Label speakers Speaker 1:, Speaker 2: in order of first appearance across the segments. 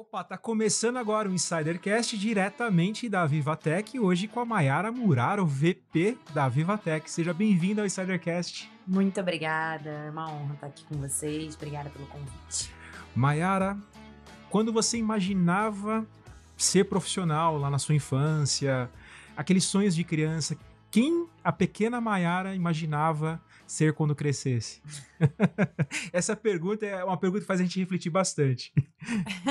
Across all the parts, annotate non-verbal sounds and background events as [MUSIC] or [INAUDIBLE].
Speaker 1: Opa, tá começando agora o Insidercast diretamente da VivaTech, hoje com a Mayara Muraro, VP da VivaTech. Seja bem-vinda ao Insidercast.
Speaker 2: Muito obrigada, é uma honra estar aqui com vocês. Obrigada pelo convite.
Speaker 1: Mayara, quando você imaginava ser profissional lá na sua infância, aqueles sonhos de criança, quem a pequena Mayara imaginava ser quando crescesse? [LAUGHS] Essa pergunta é uma pergunta que faz a gente refletir bastante.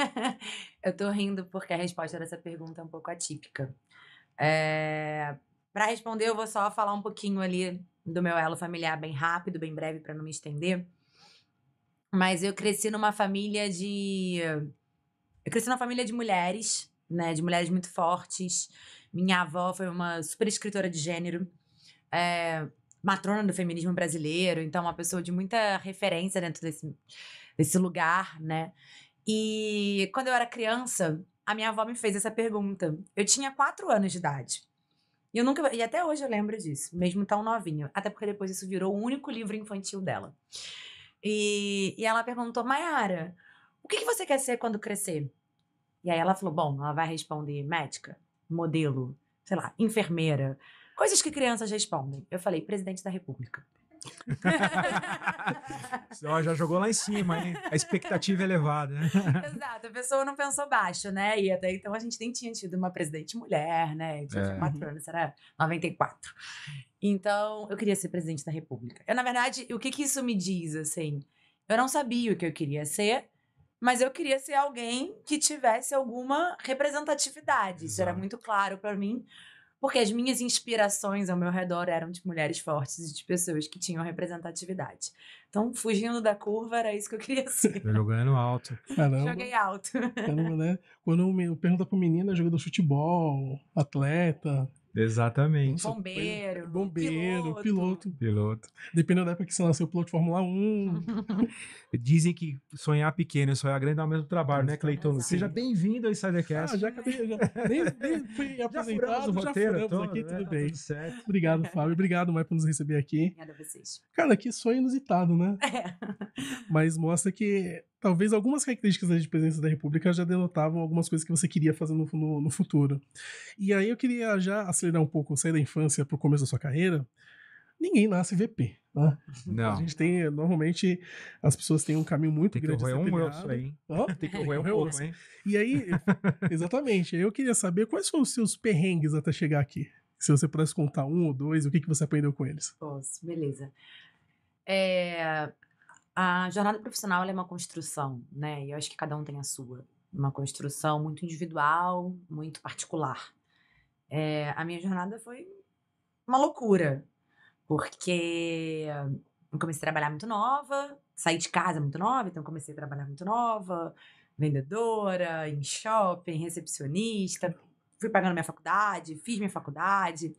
Speaker 2: [LAUGHS] eu tô rindo porque a resposta dessa pergunta é um pouco atípica. É... Para responder, eu vou só falar um pouquinho ali do meu elo familiar, bem rápido, bem breve, para não me estender. Mas eu cresci numa família de. Eu cresci numa família de mulheres, né? De mulheres muito fortes. Minha avó foi uma super escritora de gênero. É, matrona do feminismo brasileiro, então uma pessoa de muita referência dentro desse, desse lugar, né? E quando eu era criança, a minha avó me fez essa pergunta. Eu tinha quatro anos de idade. E, eu nunca, e até hoje eu lembro disso, mesmo tão novinho. Até porque depois isso virou o único livro infantil dela. E, e ela perguntou, Mayara, o que, que você quer ser quando crescer? E aí ela falou, bom, ela vai responder médica, modelo, sei lá, enfermeira, Coisas que crianças respondem. Eu falei, presidente da República. [LAUGHS] Ó, já jogou lá em
Speaker 1: cima, hein? A expectativa elevada. Né? [LAUGHS]
Speaker 2: Exato, a pessoa não pensou baixo, né? E até então a gente nem tinha tido uma presidente mulher, né? Tinha é. 4 uhum. anos, era 94. Então, eu queria ser presidente da República. Eu, na verdade, o que, que isso me diz, assim? Eu não sabia o que eu queria ser, mas eu queria ser alguém que tivesse alguma representatividade. Exato. Isso era muito claro para mim porque as minhas inspirações ao meu redor eram de mulheres fortes e de pessoas que tinham representatividade. Então, fugindo da curva, era isso que eu queria ser.
Speaker 1: Eu jogando alto.
Speaker 2: Caramba. Joguei alto. Caramba,
Speaker 3: né? Quando eu pergunto para menina, né, jogador de futebol, atleta,
Speaker 1: Exatamente. Bombeiro. Bombeiro, piloto. piloto. Piloto. Dependendo da época que você nasceu, piloto de Fórmula 1. [LAUGHS] Dizem que sonhar pequeno e sonhar grande dá é o mesmo trabalho, né, Cleiton? Exato. Seja bem-vindo ao Insidercast. Ah, já
Speaker 3: acabei, já, nem, nem fui [LAUGHS] apresentado, já furamos, já furamos aqui, né? tudo tá
Speaker 1: bem. Tá tudo certo. Obrigado, Fábio.
Speaker 3: Obrigado, mais por nos receber aqui. Obrigada a vocês. Cara, que sonho inusitado, né? É. Mas mostra que talvez algumas características da presença da República já denotavam algumas coisas que você queria fazer no, no, no futuro. E aí eu queria já acelerar um pouco, sair da infância para o começo da sua carreira. Ninguém nasce VP. Né? Não. A gente tem, normalmente, as pessoas têm um caminho muito tem grande. Que roer um osso aí, Oh, [LAUGHS] tem que roer um pouco, hein? E aí, [LAUGHS] exatamente, eu queria saber quais foram os seus perrengues até chegar aqui. Se você pudesse contar um ou dois, o que, que você aprendeu com eles?
Speaker 2: Posso, beleza. É, a jornada profissional é uma construção, né? E eu acho que cada um tem a sua. Uma construção muito individual, muito particular. É, a minha jornada foi uma loucura, porque eu comecei a trabalhar muito nova, saí de casa muito nova, então comecei a trabalhar muito nova, vendedora, em shopping, recepcionista, fui pagando minha faculdade, fiz minha faculdade.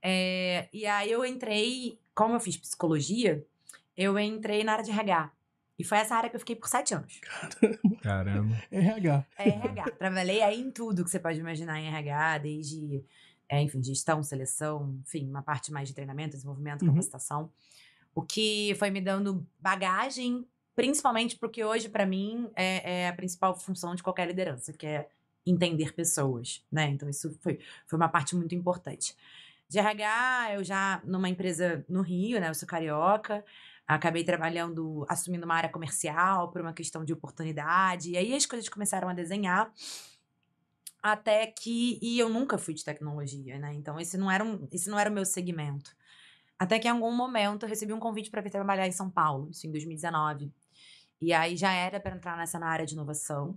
Speaker 2: É, e aí eu entrei, como eu fiz psicologia, eu entrei na área de RH. E foi essa área que eu fiquei por sete anos. Caramba. Caramba. RH. É RH. Trabalhei aí em tudo que você pode imaginar em RH, desde, é, enfim, gestão, seleção, enfim, uma parte mais de treinamento, desenvolvimento, uhum. capacitação. O que foi me dando bagagem, principalmente porque hoje, para mim, é, é, a principal função de qualquer liderança, que é entender pessoas, né? Então, isso foi, foi uma parte muito importante. De RH, eu já, numa empresa no Rio, né? Eu sou carioca. Acabei trabalhando, assumindo uma área comercial por uma questão de oportunidade. E aí as coisas começaram a desenhar até que e eu nunca fui de tecnologia, né? Então esse não era um, esse não era o meu segmento. Até que em algum momento eu recebi um convite para vir trabalhar em São Paulo, isso em 2019. E aí já era para entrar nessa na área de inovação.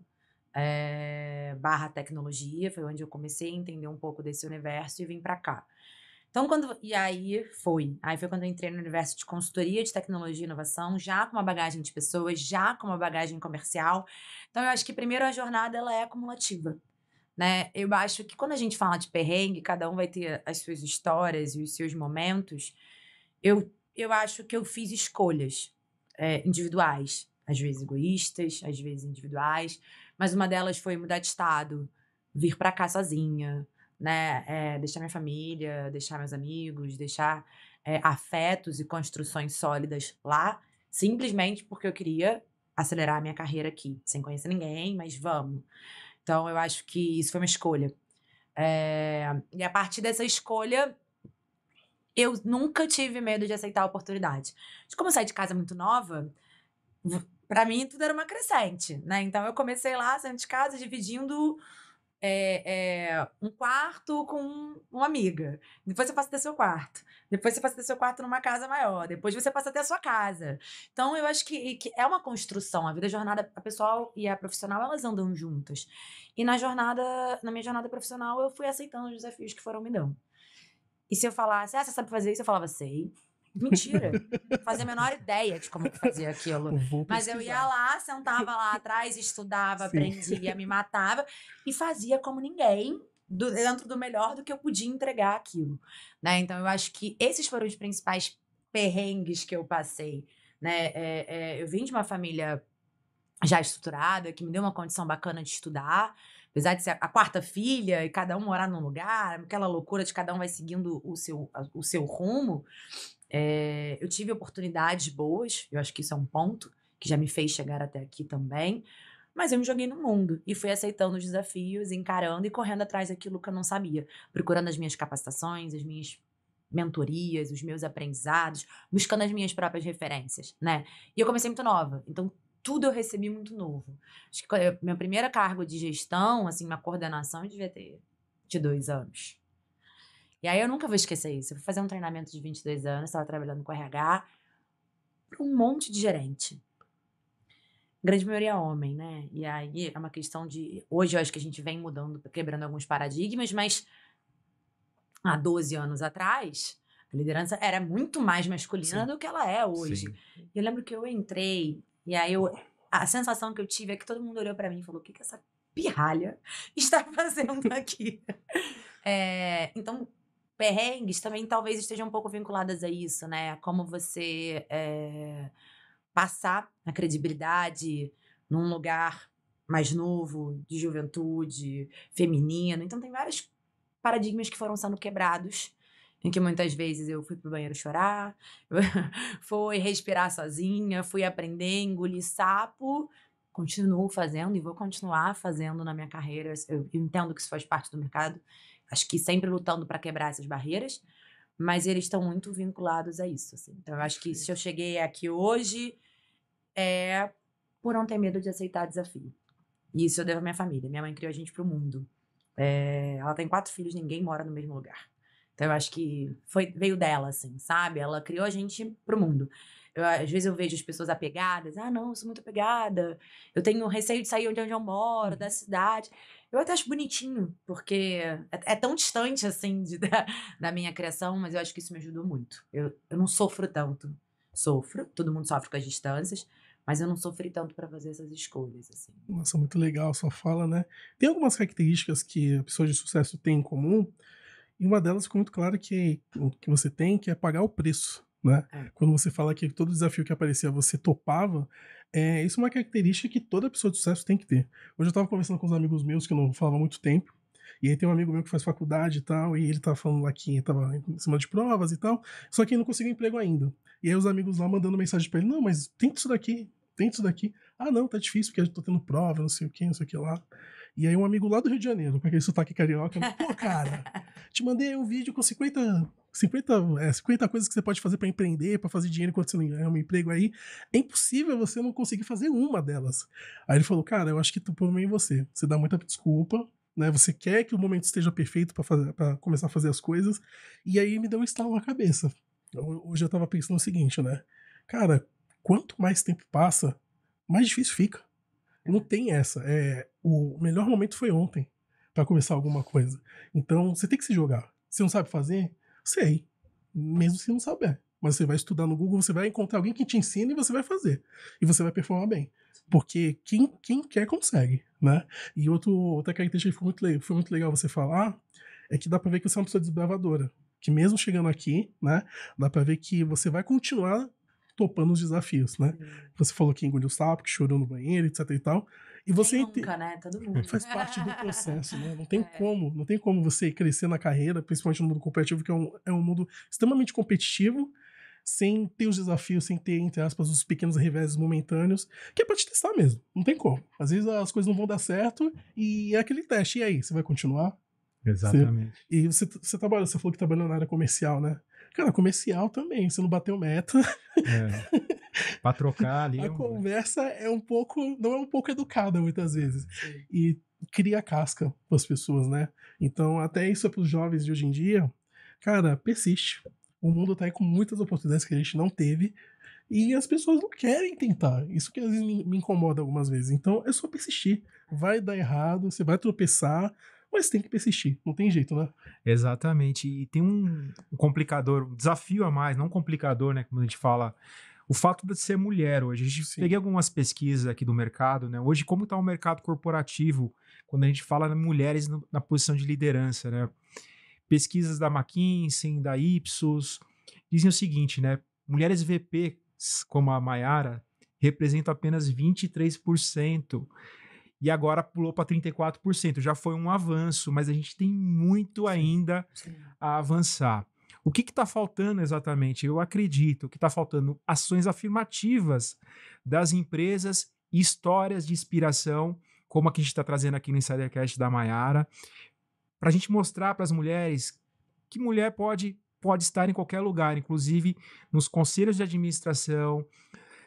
Speaker 2: É, barra tecnologia, foi onde eu comecei a entender um pouco desse universo e vim para cá. Então, quando. E aí foi. Aí foi quando eu entrei no universo de consultoria de tecnologia e inovação, já com uma bagagem de pessoas, já com uma bagagem comercial. Então, eu acho que primeiro a jornada ela é acumulativa. Né? Eu acho que quando a gente fala de perrengue, cada um vai ter as suas histórias e os seus momentos. Eu, eu acho que eu fiz escolhas é, individuais, às vezes egoístas, às vezes individuais, mas uma delas foi mudar de estado, vir para cá sozinha, né? É, deixar minha família, deixar meus amigos, deixar é, afetos e construções sólidas lá, simplesmente porque eu queria acelerar a minha carreira aqui, sem conhecer ninguém, mas vamos. Então eu acho que isso foi uma escolha. É, e a partir dessa escolha, eu nunca tive medo de aceitar a oportunidade. como eu saí de casa muito nova, para mim tudo era uma crescente, né? Então eu comecei lá saindo de casa dividindo é, é, um quarto com uma amiga. Depois você passa a ter seu quarto. Depois você passa a ter seu quarto numa casa maior. Depois você passa a ter a sua casa. Então, eu acho que, que é uma construção. A vida a jornada, a pessoal e a profissional, elas andam juntas. E na jornada, na minha jornada profissional, eu fui aceitando os desafios que foram me dando. E se eu falasse, ah, você sabe fazer isso? Eu falava, sei. Mentira. Não [LAUGHS] fazia a menor ideia de como fazer aquilo. Eu Mas eu ia lá, sentava lá atrás, estudava, Sim. aprendia, me matava e fazia como ninguém. Do, dentro do melhor do que eu podia entregar aquilo, né? Então eu acho que esses foram os principais perrengues que eu passei, né? É, é, eu vim de uma família já estruturada que me deu uma condição bacana de estudar, apesar de ser a quarta filha e cada um morar num lugar, aquela loucura de cada um vai seguindo o seu, o seu rumo. É, eu tive oportunidades boas, eu acho que isso é um ponto que já me fez chegar até aqui também. Mas eu me joguei no mundo e fui aceitando os desafios, encarando e correndo atrás daquilo que eu não sabia, procurando as minhas capacitações, as minhas mentorias, os meus aprendizados, buscando as minhas próprias referências, né? E eu comecei muito nova, então tudo eu recebi muito novo. Acho que é, eu, minha primeira cargo de gestão, assim, uma coordenação, eu devia ter de dois anos. E aí eu nunca vou esquecer isso. Eu fui fazer um treinamento de 22 anos, estava trabalhando com RH, um monte de gerente. A grande maioria é homem, né? E aí é uma questão de. Hoje eu acho que a gente vem mudando, quebrando alguns paradigmas, mas há 12 anos atrás, a liderança era muito mais masculina Sim. do que ela é hoje. E Eu lembro que eu entrei, e aí eu, a sensação que eu tive é que todo mundo olhou para mim e falou: o que, que essa pirralha está [LAUGHS] fazendo aqui? [LAUGHS] é, então, perrengues também talvez estejam um pouco vinculadas a isso, né? Como você é, passar a credibilidade num lugar mais novo, de juventude, feminino. Então tem vários paradigmas que foram sendo quebrados em que muitas vezes eu fui pro banheiro chorar, [LAUGHS] fui respirar sozinha, fui aprender, engolir sapo, continuo fazendo e vou continuar fazendo na minha carreira. Eu entendo que isso faz parte do mercado Acho que sempre lutando para quebrar essas barreiras, mas eles estão muito vinculados a isso. Assim. Então, eu acho que se eu cheguei aqui hoje é por não ter medo de aceitar desafio. E isso eu devo à minha família. Minha mãe criou a gente para o mundo. É, ela tem quatro filhos, ninguém mora no mesmo lugar. Então eu acho que foi, veio dela, assim, sabe? Ela criou a gente pro mundo. Eu, às vezes eu vejo as pessoas apegadas. Ah, não, eu sou muito apegada. Eu tenho receio de sair de onde eu moro, da cidade. Eu até acho bonitinho, porque é, é tão distante, assim, de, [LAUGHS] da, da, minha criação, mas eu acho que isso me ajudou muito. Eu, eu não sofro tanto. Sofro, todo mundo sofre com as distâncias, mas eu não sofri tanto para fazer essas escolhas, assim.
Speaker 3: Nossa, muito legal a sua fala, né? Tem algumas características que pessoas de sucesso têm em comum, e uma delas ficou muito clara que, que você tem, que é pagar o preço, né? É. Quando você fala que todo desafio que aparecia você topava, é, isso é uma característica que toda pessoa de sucesso tem que ter. Hoje eu tava conversando com uns amigos meus que eu não falava há muito tempo, e aí tem um amigo meu que faz faculdade e tal, e ele tá falando lá que tava em cima de provas e tal, só que ele não conseguiu emprego ainda. E aí os amigos lá mandando mensagem para ele, não, mas tenta isso daqui, tenta isso daqui. Ah, não, tá difícil porque eu tô tendo prova, não sei o quê, não sei o que lá. E aí um amigo lá do Rio de Janeiro, com aquele sotaque carioca, pô, cara, te mandei um vídeo com 50 50, é, 50 coisas que você pode fazer para empreender, para fazer dinheiro enquanto você não ganha um emprego aí, é impossível você não conseguir fazer uma delas. Aí ele falou, cara, eu acho que tu por mim você. Você dá muita desculpa, né? Você quer que o momento esteja perfeito para começar a fazer as coisas. E aí me deu um estalo na cabeça. hoje eu tava pensando o seguinte, né? Cara, quanto mais tempo passa, mais difícil fica. Não tem essa. É, o melhor momento foi ontem para começar alguma coisa. Então você tem que se jogar. Você não sabe fazer? Sei. Mesmo se não souber. Mas você vai estudar no Google, você vai encontrar alguém que te ensina e você vai fazer. E você vai performar bem. Porque quem, quem quer, consegue, né? E outro, outra característica que foi muito, foi muito legal você falar é que dá pra ver que você é uma pessoa desbravadora. Que mesmo chegando aqui, né? Dá pra ver que você vai continuar topando os desafios, né? Você falou que engoliu o sapo, que chorou no banheiro, etc e tal. E você
Speaker 2: nunca, né? Todo [LAUGHS] mundo. Faz parte
Speaker 3: do processo, né? Não tem [LAUGHS] é. como, não tem como você crescer na carreira, principalmente no mundo competitivo, que é um, é um mundo extremamente competitivo, sem ter os desafios, sem ter, entre aspas, os pequenos reveses momentâneos, que é pra te testar mesmo. Não tem como. Às vezes as coisas não vão dar certo e é aquele teste. E aí, você vai continuar?
Speaker 1: Exatamente.
Speaker 3: Você, e você, você trabalha, você falou que trabalha na área comercial, né? Cara, comercial também, você não bateu meta.
Speaker 1: É. [LAUGHS] [LAUGHS] pra trocar ali. A é um...
Speaker 3: conversa é um pouco. não é um pouco educada muitas vezes. Sim. E cria casca as pessoas, né? Então, até isso é pros jovens de hoje em dia, cara, persiste. O mundo tá aí com muitas oportunidades que a gente não teve. E as pessoas não querem tentar. Isso que às vezes me, me incomoda algumas vezes. Então é só persistir. Vai dar errado, você vai tropeçar, mas tem
Speaker 1: que persistir, não tem jeito, né? Exatamente. E tem um complicador, um desafio a mais, não complicador, né? Como a gente fala o fato de ser mulher hoje. A gente Sim. peguei algumas pesquisas aqui do mercado, né? Hoje, como está o mercado corporativo quando a gente fala em mulheres no, na posição de liderança, né? Pesquisas da McKinsey, da Ipsos, dizem o seguinte, né? Mulheres VP, como a Mayara, representam apenas 23%. E agora pulou para 34%. Já foi um avanço, mas a gente tem muito ainda Sim. a avançar. O que está faltando exatamente? Eu acredito que está faltando ações afirmativas das empresas e histórias de inspiração, como a que a gente está trazendo aqui no Insidercast da Maiara, para a gente mostrar para as mulheres que mulher pode, pode estar em qualquer lugar, inclusive nos conselhos de administração,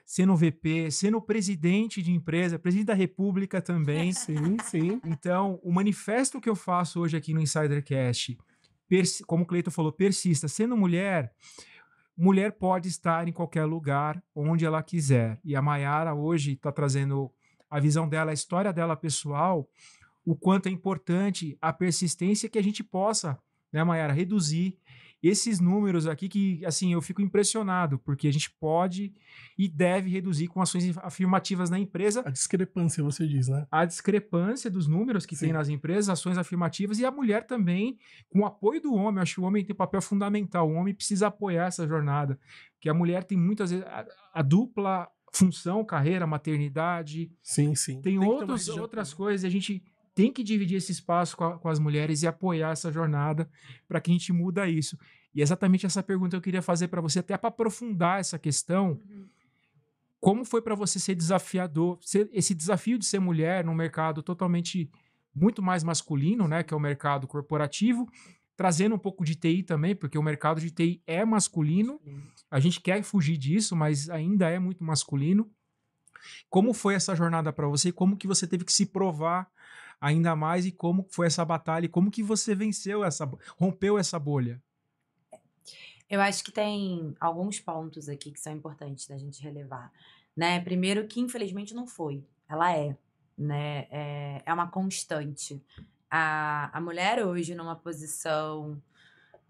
Speaker 1: sendo VP, sendo presidente de empresa, presidente da República também. Sim, sim. [LAUGHS] Então, o manifesto que eu faço hoje aqui no Insidercast como o Cleiton falou, persista. Sendo mulher, mulher pode estar em qualquer lugar, onde ela quiser. E a Mayara hoje está trazendo a visão dela, a história dela pessoal, o quanto é importante a persistência que a gente possa, né, Mayara, reduzir esses números aqui que, assim, eu fico impressionado, porque a gente pode e deve reduzir com ações afirmativas na empresa. A discrepância, você diz, né? A discrepância dos números que Sim. tem nas empresas, ações afirmativas, e a mulher também, com o apoio do homem. acho que o homem tem um papel fundamental, o homem precisa apoiar essa jornada, porque a mulher tem muitas vezes a, a dupla função, carreira, maternidade. Sim, sim. Tem, tem outros, outras coisas. A gente tem que dividir esse espaço com, a, com as mulheres e apoiar essa jornada para que a gente muda isso. E é exatamente essa pergunta eu queria fazer para você, até para aprofundar essa questão. Uhum. Como foi para você ser desafiador, ser, esse desafio de ser mulher num mercado totalmente muito mais masculino, né, que é o mercado corporativo, trazendo um pouco de TI também, porque o mercado de TI é masculino. A gente quer fugir disso, mas ainda é muito masculino. Como foi essa jornada para você? Como que você teve que se provar ainda mais e como foi essa batalha e como que você venceu essa, rompeu essa bolha?
Speaker 2: Eu acho que tem alguns pontos aqui que são importantes da gente relevar, né? Primeiro que infelizmente não foi, ela é, né? É, é uma constante. A, a mulher hoje numa posição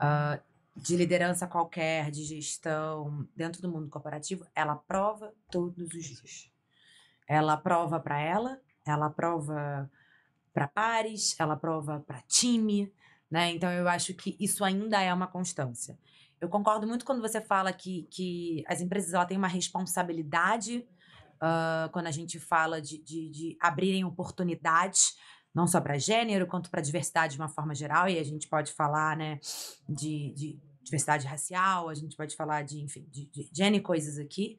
Speaker 2: uh, de liderança qualquer, de gestão, dentro do mundo corporativo, ela prova todos os dias. Ela prova para ela, ela prova para pares, ela prova para time, né? Então eu acho que isso ainda é uma constância. Eu concordo muito quando você fala que, que as empresas ela têm uma responsabilidade uh, quando a gente fala de, de, de abrirem oportunidades não só para gênero, quanto para diversidade de uma forma geral, e a gente pode falar né, de, de diversidade racial, a gente pode falar de, enfim, de, de, de N coisas aqui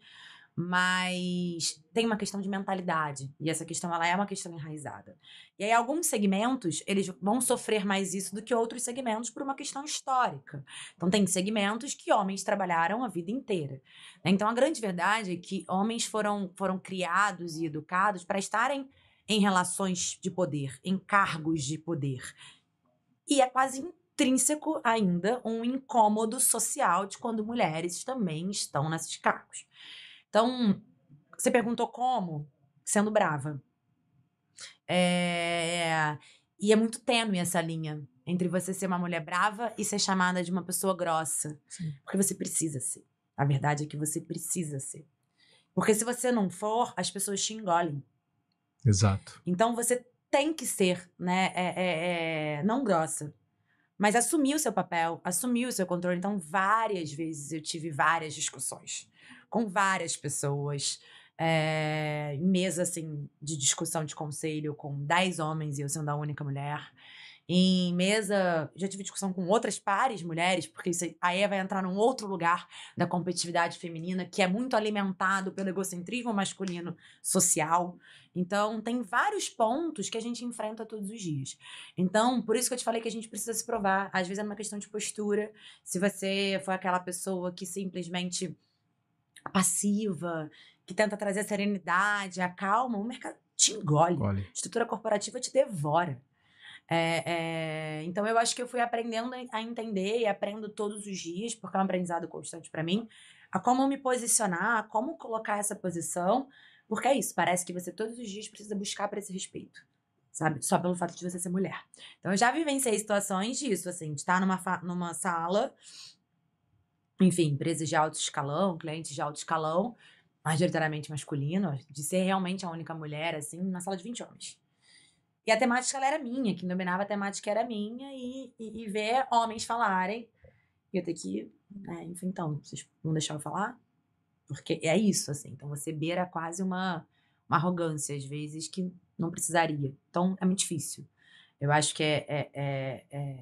Speaker 2: mas tem uma questão de mentalidade e essa questão ela é uma questão enraizada. E aí alguns segmentos eles vão sofrer mais isso do que outros segmentos por uma questão histórica. Então tem segmentos que homens trabalharam a vida inteira. Né? Então a grande verdade é que homens foram foram criados e educados para estarem em relações de poder, em cargos de poder. E é quase intrínseco ainda um incômodo social de quando mulheres também estão nesses cargos. Então, você perguntou como? Sendo brava. É... E é muito tênue essa linha entre você ser uma mulher brava e ser chamada de uma pessoa grossa. Sim. Porque você precisa ser. A verdade é que você precisa ser. Porque se você não for, as pessoas te engolem. Exato. Então você tem que ser, né? É, é, é, não grossa. Mas assumir o seu papel, assumir o seu controle. Então, várias vezes eu tive várias discussões com várias pessoas. É, mesa assim de discussão de conselho com 10 homens e eu sendo a única mulher. Em mesa, já tive discussão com outras pares mulheres, porque isso aí vai entrar num outro lugar da competitividade feminina, que é muito alimentado pelo egocentrismo masculino social. Então, tem vários pontos que a gente enfrenta todos os dias. Então, por isso que eu te falei que a gente precisa se provar. Às vezes é uma questão de postura. Se você for aquela pessoa que simplesmente passiva, que tenta trazer a serenidade, a calma, o mercado te engole. engole. A estrutura corporativa te devora. É, é, então eu acho que eu fui aprendendo a entender e aprendo todos os dias, porque é um aprendizado constante para mim, a como me posicionar, a como colocar essa posição, porque é isso, parece que você todos os dias precisa buscar para esse respeito, sabe? Só pelo fato de você ser mulher. Então eu já vivenciei situações disso, assim, de estar tá numa, numa sala enfim, empresas de alto escalão, clientes de alto escalão, majoritariamente masculino, de ser realmente a única mulher, assim, na sala de 20 homens. E a temática era minha, quem dominava a temática era minha, e, e, e ver homens falarem. E eu ter que, né, enfim, então, vocês não deixaram falar? Porque é isso, assim. Então você beira quase uma, uma arrogância, às vezes, que não precisaria. Então é muito difícil. Eu acho que é, é, é, é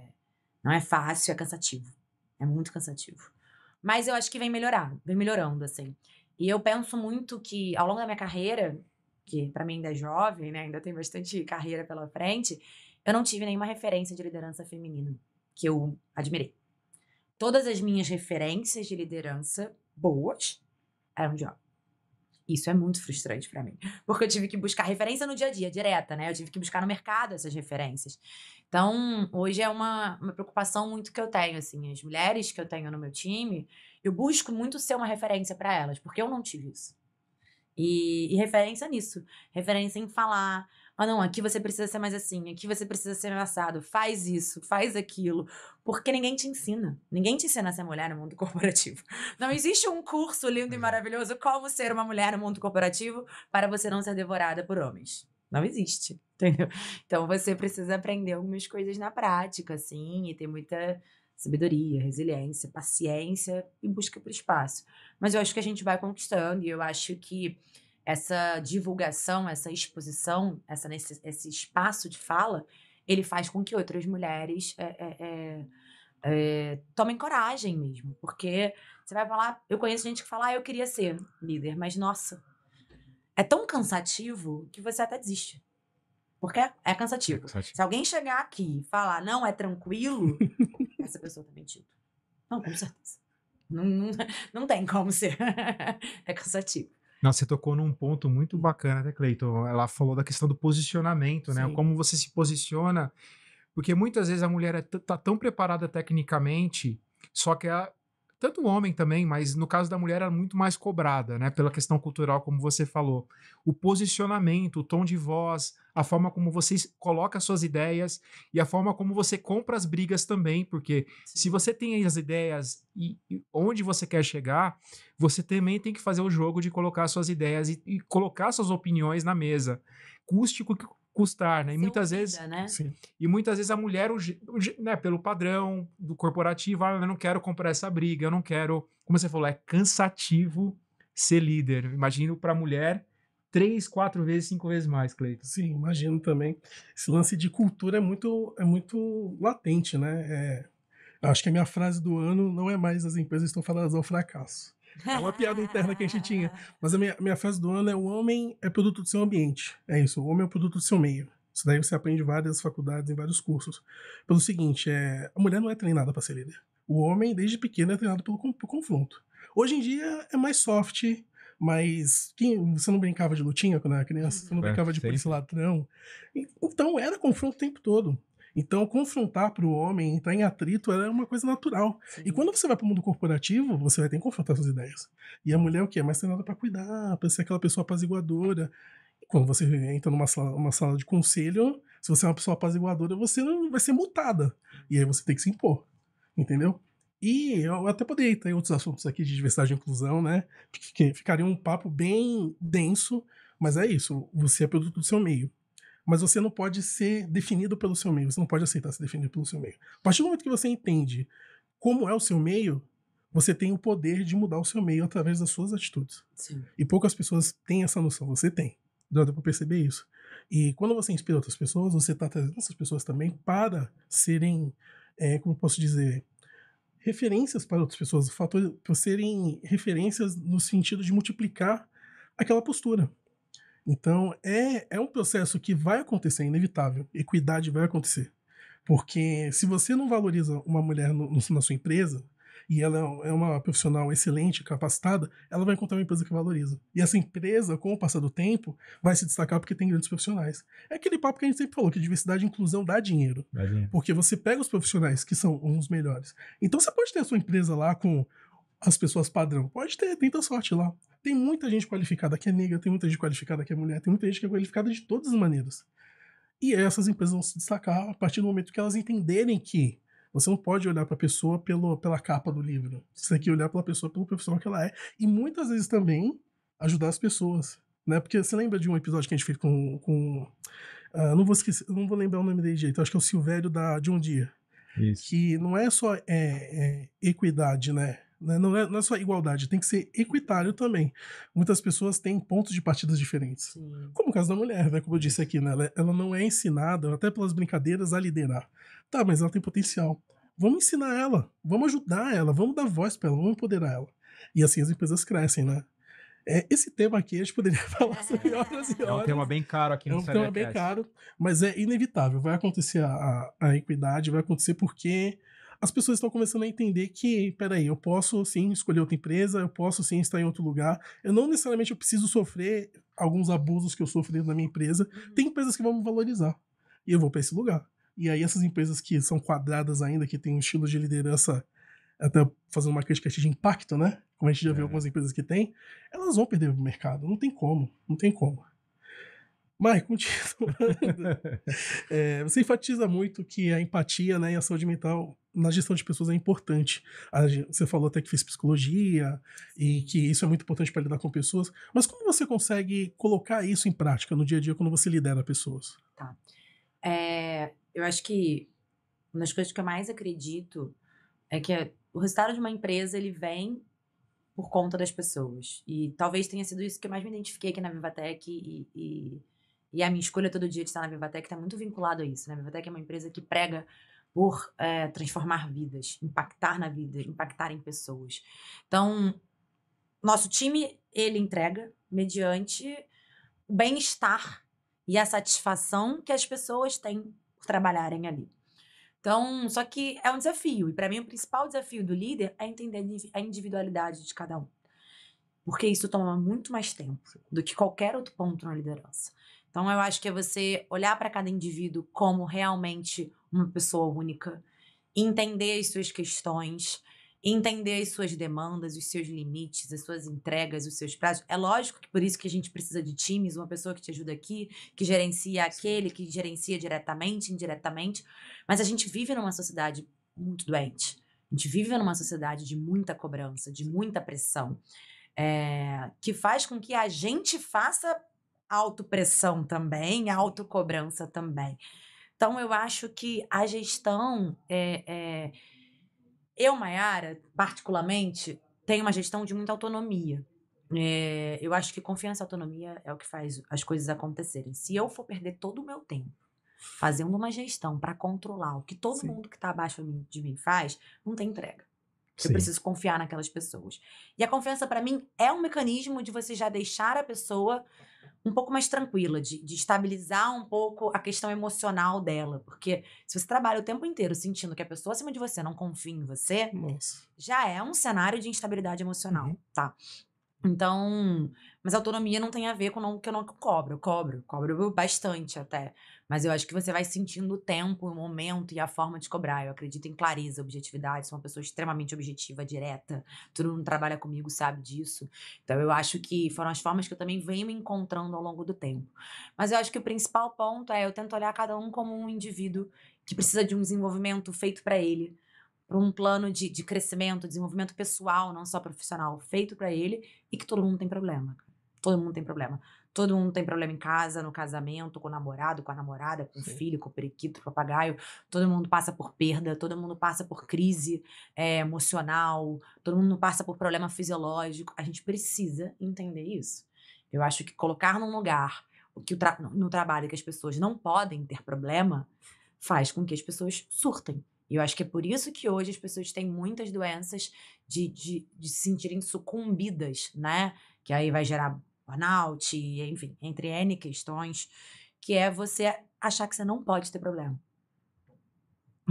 Speaker 2: não é fácil, é cansativo. É muito cansativo. Mas eu acho que vem melhorar, vem melhorando, assim. E eu penso muito que ao longo da minha carreira, que para mim ainda é jovem, né, ainda tem bastante [LAUGHS] carreira pela frente, eu não tive nenhuma referência de liderança feminina que eu admirei. Todas as minhas referências de liderança boas eram de homem. Isso é muito frustrante para mim, porque eu tive que buscar referência no dia a dia, direta, né? Eu tive que buscar no mercado essas referências. Então, hoje é uma, uma preocupação muito que eu tenho, assim, as mulheres que eu tenho no meu time, eu busco muito ser uma referência para elas, porque eu não tive isso. E, e referência nisso, referência em falar, ah, não, aqui você precisa ser mais assim, aqui você precisa ser assado, faz isso, faz aquilo. Porque ninguém te ensina. Ninguém te ensina a ser mulher no mundo [LAUGHS] corporativo. Não existe um curso lindo e uhum. maravilhoso como ser uma mulher no mundo corporativo para você não ser devorada por homens. Não existe, [LAUGHS] entendeu? Então você precisa aprender algumas coisas na prática, assim, e ter muita sabedoria, resiliência, paciência e busca por espaço. Mas eu acho que a gente vai conquistando e eu acho que essa divulgação, essa exposição, essa, esse espaço de fala, ele faz com que outras mulheres é, é, é, tomem coragem mesmo. Porque você vai falar, eu conheço gente que fala, ah, eu queria ser líder, mas nossa, é tão cansativo que você até desiste. Porque é, é, é cansativo. cansativo. Se alguém chegar aqui e falar, não, é tranquilo, [LAUGHS] essa pessoa tá mentindo. Não, com certeza. Não, não, não tem como ser. [LAUGHS] é cansativo.
Speaker 1: Não, você tocou num ponto muito bacana, né, Cleiton? Ela falou da questão do posicionamento, né? Sim. Como você se posiciona. Porque muitas vezes a mulher está é tão preparada tecnicamente, só que a, tanto o homem também, mas no caso da mulher era muito mais cobrada, né? Pela questão cultural, como você falou. O posicionamento, o tom de voz, a forma como você coloca suas ideias e a forma como você compra as brigas também, porque Sim. se você tem as ideias e, e, onde você quer chegar, você também tem que fazer o jogo de colocar suas ideias e, e colocar suas opiniões na mesa. Custe o que custar, né? E muitas vezes, né? e muitas vezes a mulher, o, o, né, pelo padrão do corporativo, ah, eu não quero comprar essa briga, eu não quero, como você falou, é cansativo ser líder. Imagino para a mulher três, quatro vezes, cinco vezes mais, Cleiton. Sim, imagino também. Esse lance de cultura é muito, é muito
Speaker 3: latente, né? É, acho que a minha frase do ano não é mais as empresas estão faladas ao fracasso. É uma piada interna que a gente tinha. Mas a minha, minha frase do ano é: o homem é produto do seu ambiente. É isso, o homem é produto do seu meio. Isso daí você aprende em várias faculdades, em vários cursos. Pelo seguinte, é, a mulher não é treinada para ser líder. O homem, desde pequeno, é treinado pelo, pelo confronto. Hoje em dia é mais soft mas quem, você não brincava de lutinha quando era criança? Você não uhum. brincava é, de polícia ladrão? Então era confronto o tempo todo. Então, confrontar para o homem, entrar em atrito, era uma coisa natural. Sim. E quando você vai para o mundo corporativo, você vai ter que confrontar suas ideias. E a mulher, é o quê? É mais nada para cuidar, para ser aquela pessoa apaziguadora. E quando você entra numa sala, uma sala de conselho, se você é uma pessoa apaziguadora, você não vai ser multada. E aí você tem que se impor. Entendeu? E eu até poderia ter outros assuntos aqui de diversidade e inclusão, né? ficaria um papo bem denso, mas é isso. Você é produto do seu meio. Mas você não pode ser definido pelo seu meio. Você não pode aceitar ser definido pelo seu meio. A partir do momento que você entende como é o seu meio, você tem o poder de mudar o seu meio através das suas atitudes. Sim. E poucas pessoas têm essa noção. Você tem. Dá pra perceber isso. E quando você inspira outras pessoas, você está trazendo essas pessoas também para serem, é, como posso dizer, referências para outras pessoas, o por serem referências no sentido de multiplicar aquela postura. Então, é, é um processo que vai acontecer, é inevitável. Equidade vai acontecer. Porque se você não valoriza uma mulher no, no, na sua empresa, e ela é, é uma profissional excelente, capacitada, ela vai encontrar uma empresa que valoriza. E essa empresa, com o passar do tempo, vai se destacar porque tem grandes profissionais. É aquele papo que a gente sempre falou, que diversidade e inclusão dá dinheiro. Dá dinheiro. Porque você pega os profissionais que são os melhores. Então você pode ter a sua empresa lá com as pessoas padrão. Pode ter, tenta sorte lá. Tem muita gente qualificada que é negra, tem muita gente qualificada que é mulher, tem muita gente que é qualificada de todas as maneiras. E essas empresas vão se destacar a partir do momento que elas entenderem que você não pode olhar para a pessoa pelo, pela capa do livro. Você tem que olhar pela pessoa pelo profissional que ela é. E muitas vezes também ajudar as pessoas. Né? Porque você lembra de um episódio que a gente fez com. com uh, não vou esquecer, não vou lembrar o nome dele direito, acho que é o Silvério da John dia. Isso. Que não é só é, é, equidade, né? né? Não é, não é, só igualdade, tem que ser equitário também. Muitas pessoas têm pontos de partidas diferentes. Sim. Como o caso da mulher, né? Como eu disse aqui, né? Ela, ela não é ensinada, até pelas brincadeiras, a liderar. Tá, mas ela tem potencial. Vamos ensinar ela, vamos ajudar ela, vamos dar voz para ela, vamos empoderar ela. E assim as empresas crescem, né? É, esse tema aqui a gente poderia [LAUGHS] falar sobre é. horas e
Speaker 1: horas. É um tema bem caro aqui no É um tema bem
Speaker 3: caro, mas é inevitável. Vai acontecer a, a, equidade, vai acontecer porque as pessoas estão começando a entender que, peraí, eu posso sim escolher outra empresa, eu posso sim estar em outro lugar. Eu não necessariamente eu preciso sofrer alguns abusos que eu sofro dentro da minha empresa. Uhum. Tem empresas que vão me valorizar. E eu vou para esse lugar. E aí essas empresas que são quadradas ainda, que têm um estilo de liderança, até fazendo uma crítica de impacto, né? Como a gente já é. viu algumas empresas que têm, elas vão perder o mercado. Não tem como, não tem como. Mas, continuando, [LAUGHS] é, você enfatiza muito que a empatia né, e a saúde mental na gestão de pessoas é importante. você falou até que fez psicologia e que isso é muito importante para lidar com pessoas. Mas como você consegue colocar isso em prática no dia a dia quando você lidera pessoas?
Speaker 2: Tá. É, eu acho que uma das coisas que eu mais acredito é que o resultado de uma empresa ele vem por conta das pessoas. E talvez tenha sido isso que eu mais me identifiquei aqui na Vivatec e, e, e a minha escolha todo dia de estar na Vivatec está muito vinculado a isso. Né? A Vivatec é uma empresa que prega por é, transformar vidas, impactar na vida, impactar em pessoas. Então, nosso time, ele entrega mediante o bem-estar e a satisfação que as pessoas têm por trabalharem ali. Então, só que é um desafio. E para mim, o principal desafio do líder é entender a individualidade de cada um. Porque isso toma muito mais tempo do que qualquer outro ponto na liderança. Então, eu acho que é você olhar para cada indivíduo como realmente uma pessoa única, entender as suas questões, entender as suas demandas, os seus limites, as suas entregas, os seus prazos. É lógico que por isso que a gente precisa de times, uma pessoa que te ajuda aqui, que gerencia aquele, que gerencia diretamente, indiretamente. Mas a gente vive numa sociedade muito doente. A gente vive numa sociedade de muita cobrança, de muita pressão, é, que faz com que a gente faça autopressão também, autocobrança também. Então, eu acho que a gestão é, é eu, Mayara, particularmente, tenho uma gestão de muita autonomia. É, eu acho que confiança e autonomia é o que faz as coisas acontecerem. Se eu for perder todo o meu tempo fazendo uma gestão para controlar o que todo Sim. mundo que está abaixo de mim faz, não tem entrega. Sim. Eu preciso confiar naquelas pessoas. E a confiança, para mim, é um mecanismo de você já deixar a pessoa um pouco mais tranquila, de, de, estabilizar um pouco a questão emocional dela. Porque se você trabalha o tempo inteiro sentindo que a pessoa acima de você não confia em você, Nossa. já é um cenário de instabilidade emocional, uhum. tá? Então, mas autonomia não tem a ver com o que eu não cobro. Eu cobro, cobro bastante até. Mas eu acho que você vai sentindo o tempo, o momento e a forma de cobrar. Eu acredito em clareza, objetividade. Sou uma pessoa extremamente objetiva, direta. Todo mundo trabalha comigo sabe disso. Então eu acho que foram as formas que eu também venho me encontrando ao longo do tempo. Mas eu acho que o principal ponto é eu tento olhar cada um como um indivíduo que precisa de um desenvolvimento feito para ele para um plano de, de crescimento, desenvolvimento pessoal, não só profissional, feito para ele e que todo mundo tem problema. Todo mundo tem problema. Todo mundo tem problema em casa, no casamento, com o namorado, com a namorada, com o filho, com o periquito, com o papagaio. Todo mundo passa por perda, todo mundo passa por crise é, emocional, todo mundo passa por problema fisiológico. A gente precisa entender isso. Eu acho que colocar num lugar que tra no trabalho que as pessoas não podem ter problema faz com que as pessoas surtem. E eu acho que é por isso que hoje as pessoas têm muitas doenças de, de, de se sentirem sucumbidas, né? Que aí vai gerar burnout, enfim, entre N questões, que é você achar que você não pode ter problema.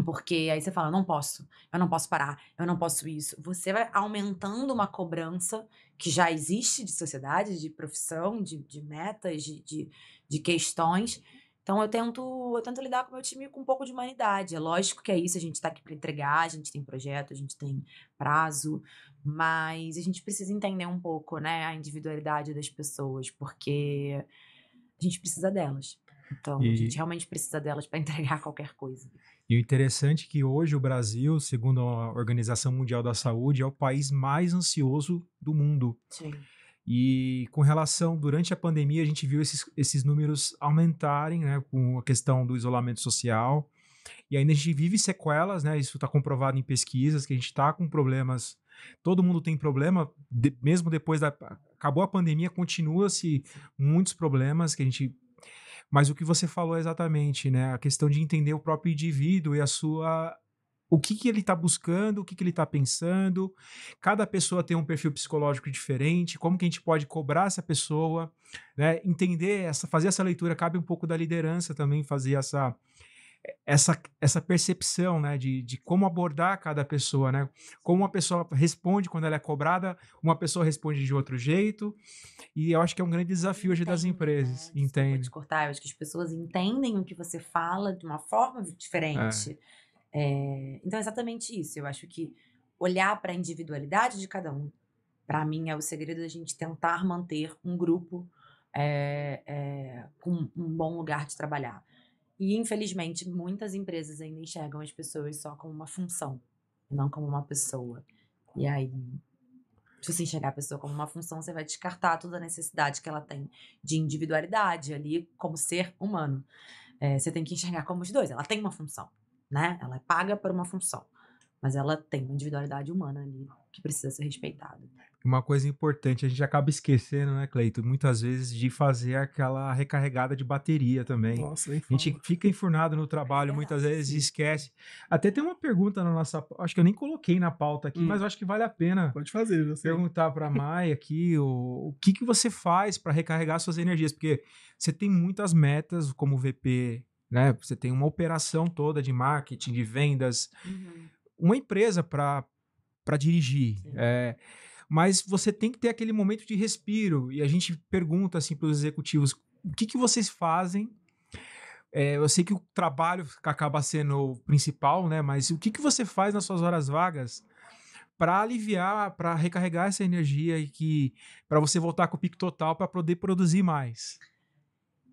Speaker 2: Porque aí você fala, eu não posso, eu não posso parar, eu não posso isso. Você vai aumentando uma cobrança que já existe de sociedade, de profissão, de, de metas, de, de, de questões, então eu tento, eu tento lidar com o meu time com um pouco de humanidade. É lógico que é isso, a gente está aqui para entregar, a gente tem projeto, a gente tem prazo, mas a gente precisa entender um pouco, né, a individualidade das pessoas, porque a gente precisa delas. Então, e... a gente realmente precisa delas para [LAUGHS] entregar qualquer coisa.
Speaker 1: E o interessante é que hoje o Brasil, segundo a Organização Mundial da Saúde, é o país mais ansioso do mundo. Sim. E com relação, durante a pandemia, a gente viu esses, esses números aumentarem, né, com a questão do isolamento social. E ainda a gente vive sequelas, né? Isso está comprovado em pesquisas, que a gente está com problemas. Todo mundo tem problema, de, mesmo depois da. Acabou a pandemia, continua-se muitos problemas que a gente. Mas o que você falou é exatamente, né? A questão de entender o próprio indivíduo e a sua o que, que ele está buscando, o que, que ele está pensando. Cada pessoa tem um perfil psicológico diferente, como que a gente pode cobrar essa pessoa, né? entender, essa, fazer essa leitura, cabe um pouco da liderança também fazer essa, essa, essa percepção né, de, de como abordar cada pessoa, né? Como uma pessoa responde quando ela é cobrada, uma pessoa responde de outro jeito. E eu acho que é um grande desafio hoje das né? empresas. Né? Entende?
Speaker 2: Cortar, eu acho que as pessoas entendem o que você fala de uma forma diferente. É. É, então é exatamente isso. Eu acho que olhar para a individualidade de cada um, para mim, é o segredo da gente tentar manter um grupo é, é, com um bom lugar de trabalhar. E, infelizmente, muitas empresas ainda enxergam as pessoas só como uma função, não como uma pessoa. E aí, se você enxergar a pessoa como uma função, você vai descartar toda a necessidade que ela tem de individualidade ali, como ser humano. É, você tem que enxergar como os dois, ela tem uma função né? Ela é paga por uma função, mas ela tem uma individualidade humana ali que precisa ser respeitada.
Speaker 1: Uma coisa importante, a gente acaba esquecendo, né, Cleito? Muitas vezes de fazer aquela recarregada de bateria também. Nossa, a gente fica enfurnado no trabalho é muitas vezes e esquece. Até tem uma pergunta na nossa. Acho que eu nem coloquei na pauta aqui, hum. mas acho que vale a pena. Pode fazer, você. Perguntar para a [LAUGHS] Mai aqui o, o que, que você faz para recarregar suas energias, porque você tem muitas metas como VP né? Você tem uma operação toda de marketing, de vendas, uhum. uma empresa para dirigir. É, mas você tem que ter aquele momento de respiro. E a gente pergunta assim para os executivos: o que, que vocês fazem? É, eu sei que o trabalho acaba sendo o principal, né? Mas o que, que você faz nas suas horas vagas para aliviar, para recarregar essa energia e que para você voltar com o pico total para poder produzir mais?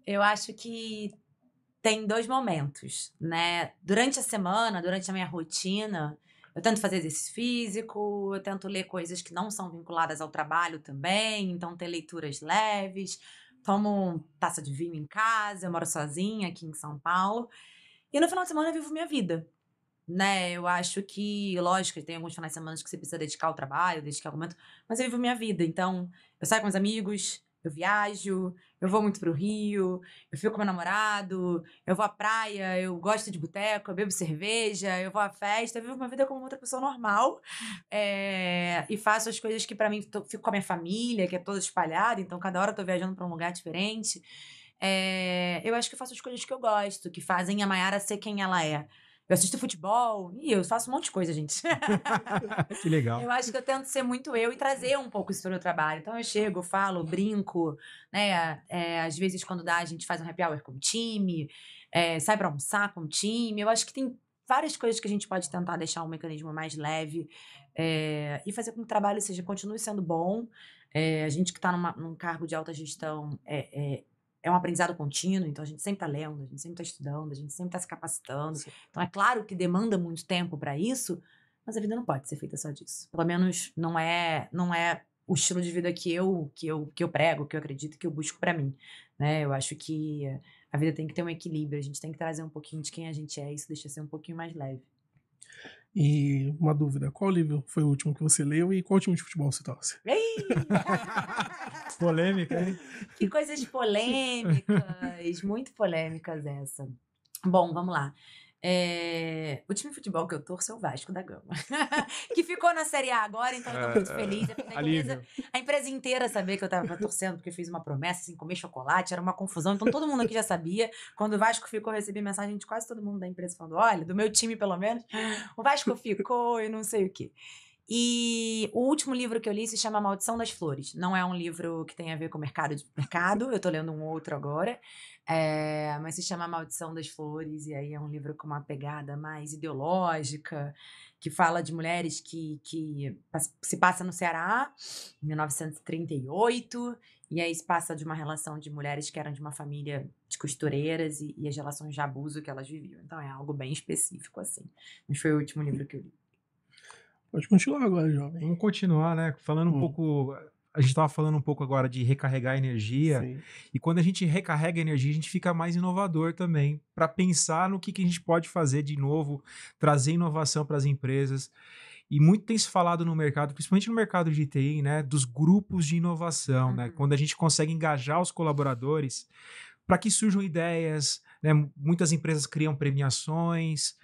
Speaker 2: Eu acho que tem dois momentos, né? Durante a semana, durante a minha rotina, eu tento fazer exercício físico, eu tento ler coisas que não são vinculadas ao trabalho também, então ter leituras leves, tomo taça de vinho em casa, eu moro sozinha aqui em São Paulo. E no final de semana eu vivo minha vida. Né, eu acho que, lógico, tem alguns finais de semana que você precisa dedicar ao trabalho, dedicar ao momento, mas eu vivo minha vida. Então, eu saio com os amigos, eu viajo, eu vou muito pro Rio, eu fico com meu namorado, eu vou à praia, eu gosto de boteco, eu bebo cerveja, eu vou à festa, eu vivo uma vida como outra pessoa normal é, e faço as coisas que para mim, tô, fico com a minha família, que é toda espalhada, então cada hora eu tô viajando para um lugar diferente. É, eu acho que eu faço as coisas que eu gosto, que fazem a Mayara ser quem ela é. Eu assisto futebol, e eu faço um monte de coisa, gente. [LAUGHS] que legal. Eu acho que eu tento ser muito eu e trazer um pouco isso para o meu trabalho. Então eu chego, falo, brinco, né? É, às vezes, quando dá, a gente faz um happy hour com o time, é, sai para almoçar com o time. Eu acho que tem várias coisas que a gente pode tentar deixar um mecanismo mais leve é, e fazer com que o trabalho seja, continue sendo bom. É, a gente que está num cargo de alta gestão é, é é um aprendizado contínuo, então a gente sempre está lendo, a gente sempre está estudando, a gente sempre está se capacitando. Sim. Então é claro que demanda muito tempo para isso, mas a vida não pode ser feita só disso. Pelo menos não é, não é o estilo de vida que eu que eu, que eu prego, que eu acredito, que eu busco para mim. Né? Eu acho que a vida tem que ter um equilíbrio, a gente tem que trazer um pouquinho de quem a gente é, isso deixa ser um pouquinho mais leve.
Speaker 3: E uma dúvida, qual livro foi o último que você leu e qual time de futebol você torce?
Speaker 2: [LAUGHS]
Speaker 1: Polêmica, hein?
Speaker 2: Que coisas polêmicas, muito polêmicas essa. Bom, vamos lá. É... O time de futebol que eu torço é o Vasco da Gama, [LAUGHS] que ficou na Série A agora, então eu tô muito é, é, feliz. A é, empresa, a empresa inteira sabia que eu tava torcendo, porque eu fiz uma promessa, assim, comer chocolate, era uma confusão. Então todo mundo aqui já sabia. Quando o Vasco ficou, eu recebi mensagem de quase todo mundo da empresa falando: olha, do meu time pelo menos, o Vasco ficou e não sei o quê. E o último livro que eu li se chama Maldição das Flores. Não é um livro que tem a ver com o mercado de mercado, eu tô lendo um outro agora. É, mas se chama Maldição das Flores, e aí é um livro com uma pegada mais ideológica, que fala de mulheres que, que se passa no Ceará, em 1938, e aí se passa de uma relação de mulheres que eram de uma família de costureiras e, e as relações de abuso que elas viviam. Então é algo bem específico, assim. Mas foi o último livro que eu li.
Speaker 1: Pode continuar agora, jovem. Vamos continuar, né? Falando um hum. pouco. A gente estava falando um pouco agora de recarregar energia. Sim. E quando a gente recarrega energia, a gente fica mais inovador também, para pensar no que, que a gente pode fazer de novo, trazer inovação para as empresas. E muito tem se falado no mercado, principalmente no mercado de TI, né, dos grupos de inovação, né? uhum. né, quando a gente consegue engajar os colaboradores para que surjam ideias, né, muitas empresas criam premiações,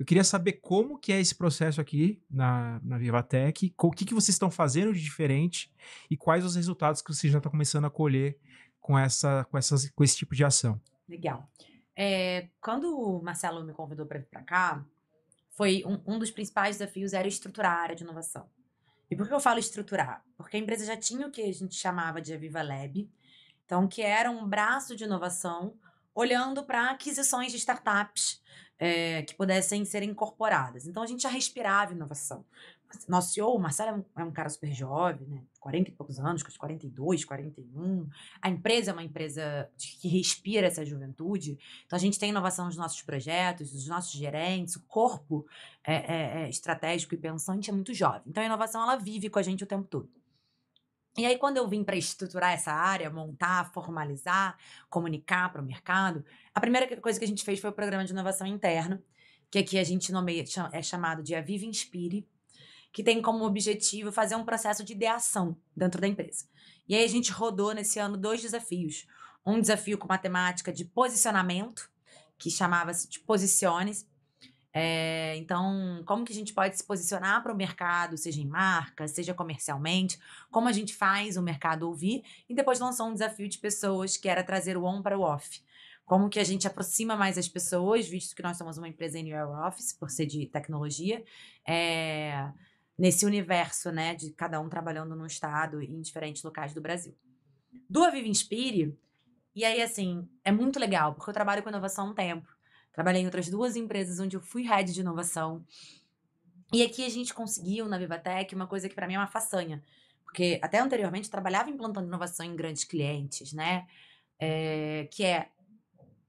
Speaker 1: eu queria saber como que é esse processo aqui na, na Vivatec, o que, que vocês estão fazendo de diferente e quais os resultados que vocês já estão começando a colher com, essa, com, essas, com esse tipo de ação.
Speaker 2: Legal. É, quando o Marcelo me convidou para vir para cá, foi um, um dos principais desafios era estruturar a área de inovação. E por que eu falo estruturar? Porque a empresa já tinha o que a gente chamava de Aviva Lab, então que era um braço de inovação olhando para aquisições de startups é, que pudessem ser incorporadas. Então a gente já respirava inovação. Nosso CEO, o Marcelo, é um, é um cara super jovem, né? 40 e poucos anos, 42, 41. A empresa é uma empresa que respira essa juventude. Então a gente tem inovação nos nossos projetos, nos nossos gerentes, o corpo é, é, é, estratégico e pensante é muito jovem. Então a inovação ela vive com a gente o tempo todo. E aí, quando eu vim para estruturar essa área, montar, formalizar, comunicar para o mercado, a primeira coisa que a gente fez foi o programa de inovação interno, que aqui a gente nomeia, é chamado de A Viva Inspire, que tem como objetivo fazer um processo de ideação dentro da empresa. E aí a gente rodou nesse ano dois desafios. Um desafio com matemática de posicionamento, que chamava-se de Posicione-se, é, então, como que a gente pode se posicionar para o mercado, seja em marca, seja comercialmente, como a gente faz o mercado ouvir, e depois lançou um desafio de pessoas que era trazer o on para o off. Como que a gente aproxima mais as pessoas, visto que nós somos uma empresa em Your Office, por ser de tecnologia, é, nesse universo, né, de cada um trabalhando num estado e em diferentes locais do Brasil. Do Aviva Inspire, e aí, assim, é muito legal, porque eu trabalho com inovação há um tempo. Trabalhei em outras duas empresas onde eu fui head de inovação. E aqui a gente conseguiu na Vivatec uma coisa que para mim é uma façanha, porque até anteriormente eu trabalhava implantando inovação em grandes clientes, né? É, que é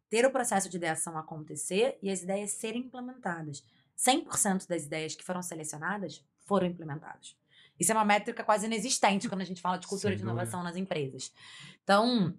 Speaker 2: ter o processo de ideação acontecer e as ideias serem implementadas. 100% das ideias que foram selecionadas foram implementadas. Isso é uma métrica quase inexistente quando a gente fala de cultura Sem de inovação nas empresas. Então,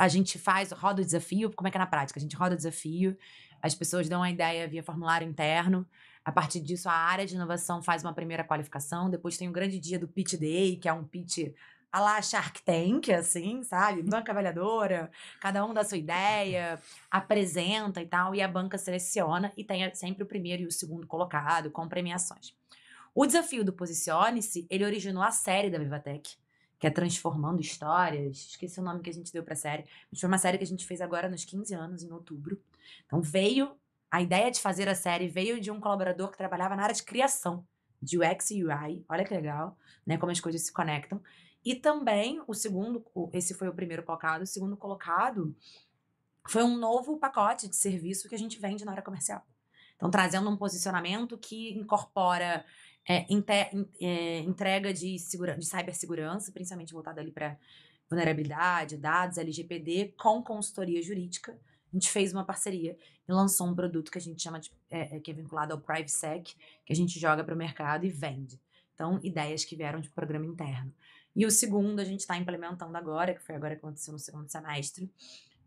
Speaker 2: a gente faz, roda o desafio, como é que é na prática? A gente roda o desafio, as pessoas dão a ideia via formulário interno, a partir disso a área de inovação faz uma primeira qualificação, depois tem o um grande dia do pitch day, que é um pitch a la Shark Tank, assim, sabe? Banca avaliadora, cada um dá sua ideia, apresenta e tal, e a banca seleciona e tem sempre o primeiro e o segundo colocado, com premiações. O desafio do Posicione-se, ele originou a série da Vivatec, que é Transformando Histórias. Esqueci o nome que a gente deu pra série. Mas foi uma série que a gente fez agora nos 15 anos, em outubro. Então veio. A ideia de fazer a série veio de um colaborador que trabalhava na área de criação, de UX e UI. Olha que legal, né? Como as coisas se conectam. E também o segundo, esse foi o primeiro colocado, o segundo colocado foi um novo pacote de serviço que a gente vende na área comercial. Então, trazendo um posicionamento que incorpora é, é, entrega de, segura, de cibersegurança, principalmente voltada ali para vulnerabilidade, dados, LGPD, com consultoria jurídica. A gente fez uma parceria e lançou um produto que a gente chama de, é, é que é vinculado ao PrivSec, que a gente joga para o mercado e vende. Então, ideias que vieram de programa interno. E o segundo a gente está implementando agora, que foi agora que aconteceu no segundo semestre,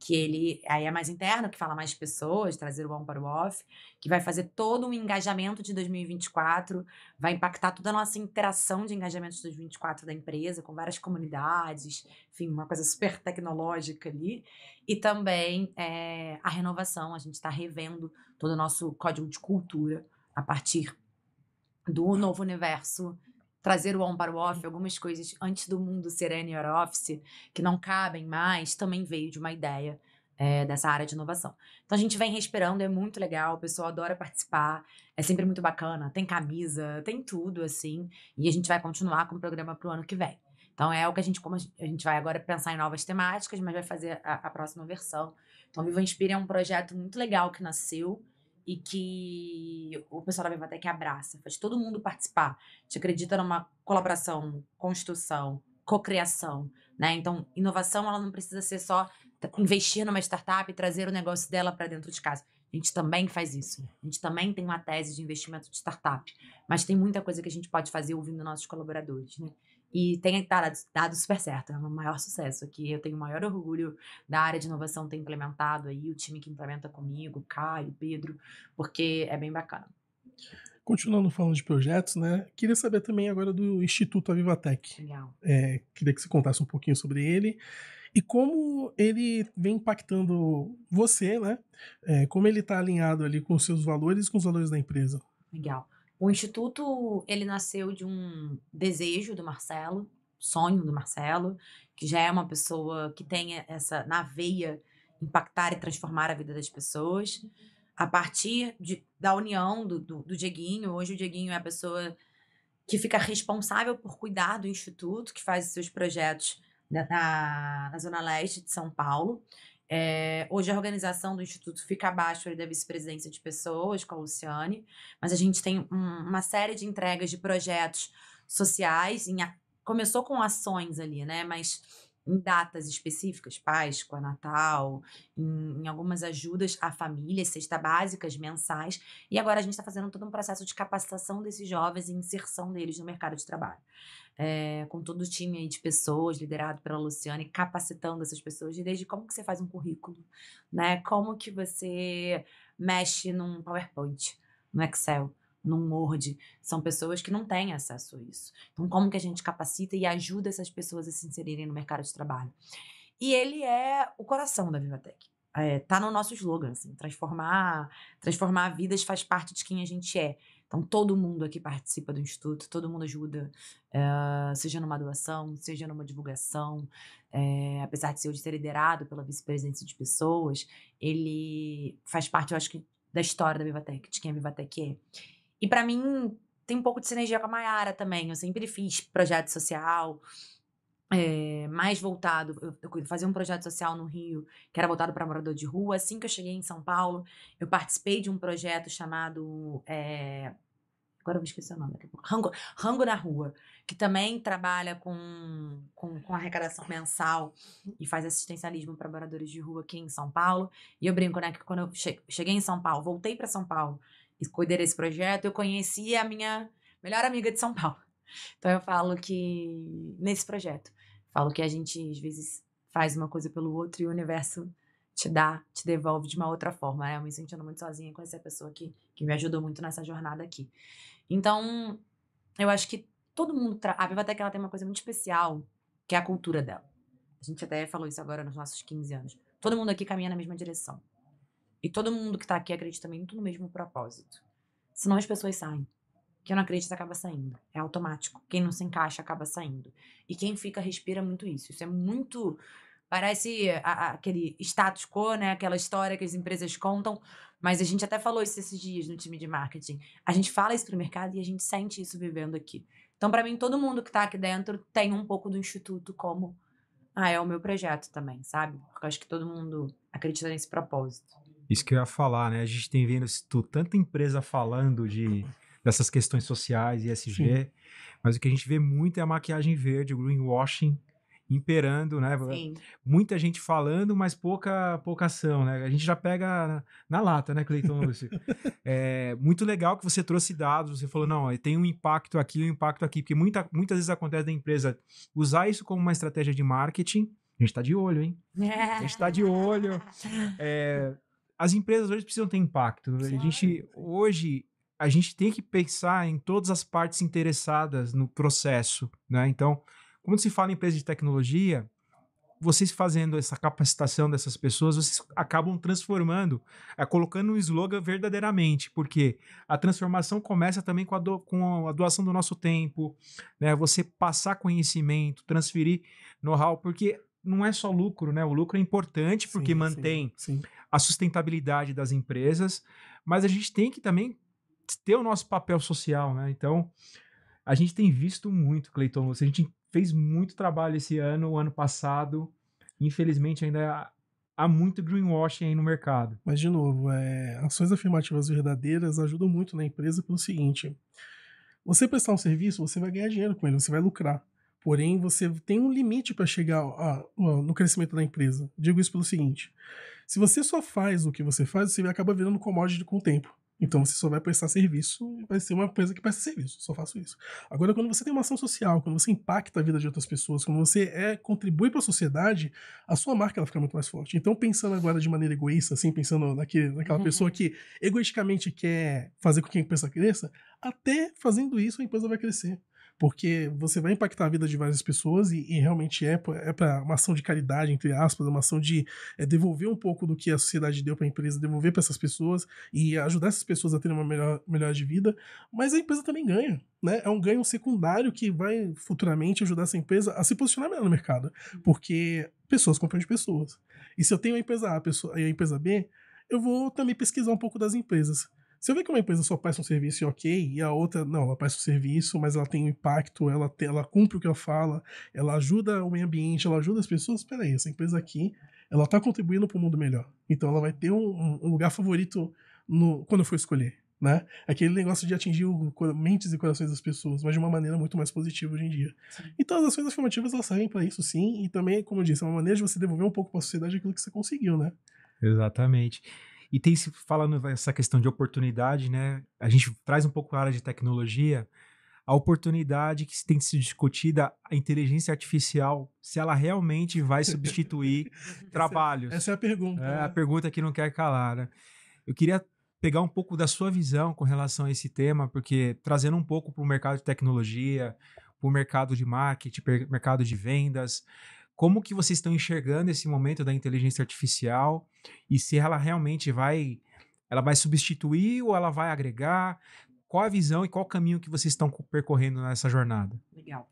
Speaker 2: que ele aí é mais interno, que fala mais pessoas, trazer o on para o off, que vai fazer todo um engajamento de 2024, vai impactar toda a nossa interação de engajamento de 2024 da empresa, com várias comunidades, enfim, uma coisa super tecnológica ali. E também é, a renovação, a gente está revendo todo o nosso código de cultura a partir do novo universo trazer o on para o off, uhum. algumas coisas antes do mundo ser annual office, que não cabem mais, também veio de uma ideia é, dessa área de inovação. Então a gente vem respirando, é muito legal, o pessoal adora participar, é sempre muito bacana, tem camisa, tem tudo assim, e a gente vai continuar com o programa para o ano que vem. Então é o que a gente, como a gente vai agora pensar em novas temáticas, mas vai fazer a, a próxima versão. Então Viva Inspira é um projeto muito legal que nasceu e que o pessoal da Vivatec abraça, faz todo mundo participar. a gente acredita numa colaboração, construção, cocriação, né? Então, inovação ela não precisa ser só investir numa startup e trazer o negócio dela para dentro de casa. A gente também faz isso. A gente também tem uma tese de investimento de startup, mas tem muita coisa que a gente pode fazer ouvindo nossos colaboradores, né? E tem dado, dado super certo, é o maior sucesso aqui. Eu tenho o maior orgulho da área de inovação ter implementado aí, o time que implementa comigo, Caio, Pedro, porque é bem bacana.
Speaker 3: Continuando falando de projetos, né? Queria saber também agora do Instituto Avivatec. Legal. É, queria que você contasse um pouquinho sobre ele e como ele vem impactando você, né? É, como ele está alinhado ali com os seus valores e com os valores da empresa.
Speaker 2: Legal. O instituto, ele nasceu de um desejo do Marcelo, sonho do Marcelo, que já é uma pessoa que tem essa na veia impactar e transformar a vida das pessoas. A partir de, da união do, do, do Dieguinho, hoje o Dieguinho é a pessoa que fica responsável por cuidar do instituto, que faz os seus projetos na, na Zona Leste de São Paulo. É, hoje a organização do Instituto fica abaixo da vice-presidência de pessoas, com a Luciane, mas a gente tem um, uma série de entregas de projetos sociais. Em, começou com ações ali, né? Mas em datas específicas, Páscoa, Natal, em, em, algumas ajudas à família, cesta básicas, mensais. E agora a gente está fazendo todo um processo de capacitação desses jovens e inserção deles no mercado de trabalho é, com todo o time aí de pessoas, liderado pela Luciane, capacitando essas pessoas, desde como que você faz um currículo, né? Como que você mexe num PowerPoint, no Excel, num Word. São pessoas que não têm acesso a isso. Então, como que a gente capacita e ajuda essas pessoas a se inserirem no mercado de trabalho? E ele é o coração da Vivatec. É, tá no nosso slogan, assim, transformar, transformar vidas faz parte de quem a gente é. Então, todo mundo aqui participa do Instituto, todo mundo ajuda, é, seja numa doação, seja numa divulgação. É, apesar de ser hoje ser liderado pela vice-presidência de pessoas, ele faz parte, eu acho que, da história da Vivatec, de quem a Vivatec é. E para mim, tem um pouco de sinergia com a Mayara também. Eu sempre fiz projeto social, é, mais voltado. Eu, eu, fazia um projeto social no Rio que era voltado para morador de rua. Assim que eu cheguei em São Paulo, eu participei de um projeto chamado é, Agora eu vou esquecer o nome daqui a pouco. Rango, Rango na Rua, que também trabalha com, com, com arrecadação mensal e faz assistencialismo para moradores de rua aqui em São Paulo. E eu brinco, né, que quando eu cheguei em São Paulo, voltei para São Paulo e cuidei desse projeto, eu conheci a minha melhor amiga de São Paulo. [LAUGHS] Então eu falo que nesse projeto, falo que a gente às vezes faz uma coisa pelo outro e o universo te dá, te devolve de uma outra forma. Né? Eu me sentindo muito sozinha com essa pessoa que, que me ajudou muito nessa jornada aqui. Então, eu acho que todo mundo. Tra... A que ela tem uma coisa muito especial, que é a cultura dela. A gente até falou isso agora nos nossos 15 anos. Todo mundo aqui caminha na mesma direção. E todo mundo que está aqui acredita muito no mesmo propósito. Senão as pessoas saem. Quem não acredita acaba saindo. É automático. Quem não se encaixa acaba saindo. E quem fica respira muito isso. Isso é muito Parece a, a, aquele status quo, né? Aquela história que as empresas contam. Mas a gente até falou isso esses dias no time de marketing. A gente fala isso o mercado e a gente sente isso vivendo aqui. Então, para mim, todo mundo que está aqui dentro tem um pouco do instituto como ah, é o meu projeto também, sabe? Porque eu acho que todo mundo acredita nesse propósito.
Speaker 1: Isso que eu ia falar, né? A gente tem tu tanta empresa falando de dessas questões sociais e SG mas o que a gente vê muito é a maquiagem verde, o greenwashing, imperando, né? Sim. Muita gente falando, mas pouca, pouca ação, né? A gente já pega na, na lata, né, Cleiton Lúcio? [LAUGHS] é muito legal que você trouxe dados, você falou, não, tem um impacto aqui, um impacto aqui, porque muita, muitas vezes acontece da empresa usar isso como uma estratégia de marketing, a gente está de olho, hein? A gente está de olho. [LAUGHS] É, as empresas hoje precisam ter impacto. Sim. A gente, hoje, a gente tem que pensar em todas as partes interessadas no processo, né? Então, quando se fala em empresa de tecnologia, vocês fazendo essa capacitação dessas pessoas, vocês acabam transformando, é, colocando um slogan verdadeiramente, porque a transformação começa também com a, do, com a doação do nosso tempo, né? Você passar conhecimento, transferir know-how, porque não é só lucro, né? O lucro é importante porque sim, mantém sim, sim. a sustentabilidade das empresas, mas a gente tem que também ter o nosso papel social, né? Então, a gente tem visto muito, Cleiton, a gente fez muito trabalho esse ano, o ano passado. Infelizmente, ainda há muito greenwashing aí no mercado. Mas, de novo, é, ações afirmativas verdadeiras ajudam muito na empresa pelo
Speaker 3: seguinte: você prestar um serviço, você vai ganhar dinheiro com ele, você vai lucrar. Porém, você tem um limite para chegar a, a, no crescimento da empresa. Digo isso pelo seguinte: se você só faz o que você faz, você acaba virando commodity com o tempo. Então você só vai prestar serviço, vai ser uma empresa que presta serviço, só faço isso. Agora, quando você tem uma ação social, quando você impacta a vida de outras pessoas, quando você é, contribui para a sociedade, a sua marca ela fica muito mais forte. Então, pensando agora de maneira egoísta, assim, pensando naquele, naquela uhum. pessoa que egoisticamente quer fazer com que a empresa cresça, até fazendo isso a empresa vai crescer porque você vai impactar a vida de várias pessoas e, e realmente é, é para uma ação de caridade, entre aspas, uma ação de é, devolver um pouco do que a sociedade deu para a empresa, devolver para essas pessoas e ajudar essas pessoas a terem uma melhor, melhor de vida, mas a empresa também ganha. Né? É um ganho secundário que vai futuramente ajudar essa empresa a se posicionar melhor no mercado, uhum. porque pessoas compram de pessoas. E se eu tenho a empresa A pessoa, e a empresa B, eu vou também pesquisar um pouco das empresas você vê que uma empresa só presta um serviço e ok, e a outra, não, ela presta um serviço, mas ela tem um impacto, ela, tem, ela cumpre o que ela fala, ela ajuda o meio ambiente, ela ajuda as pessoas. Peraí, essa empresa aqui, ela está contribuindo para o mundo melhor. Então ela vai ter um, um lugar favorito no, quando eu for escolher. Né? Aquele negócio de atingir o, mentes e corações das pessoas, mas de uma maneira muito mais positiva hoje em dia. Sim. Então as ações afirmativas elas servem para isso sim, e também, como eu disse, é uma maneira de você devolver um pouco para a sociedade aquilo que você conseguiu, né?
Speaker 1: Exatamente. E tem se falando essa questão de oportunidade, né? A gente traz um pouco a área de tecnologia, a oportunidade que tem sido discutida, a inteligência artificial, se ela realmente vai [LAUGHS] substituir é, trabalhos. Essa, essa é a pergunta. É né? a pergunta que não quer calar, né? Eu queria pegar um pouco da sua visão com relação a esse tema, porque trazendo um pouco para o mercado de tecnologia, para o mercado de marketing, mercado de vendas, como que vocês estão enxergando esse momento da inteligência artificial e se ela realmente vai ela vai substituir ou ela vai agregar? Qual a visão e qual o caminho que vocês estão percorrendo nessa jornada?
Speaker 2: Legal.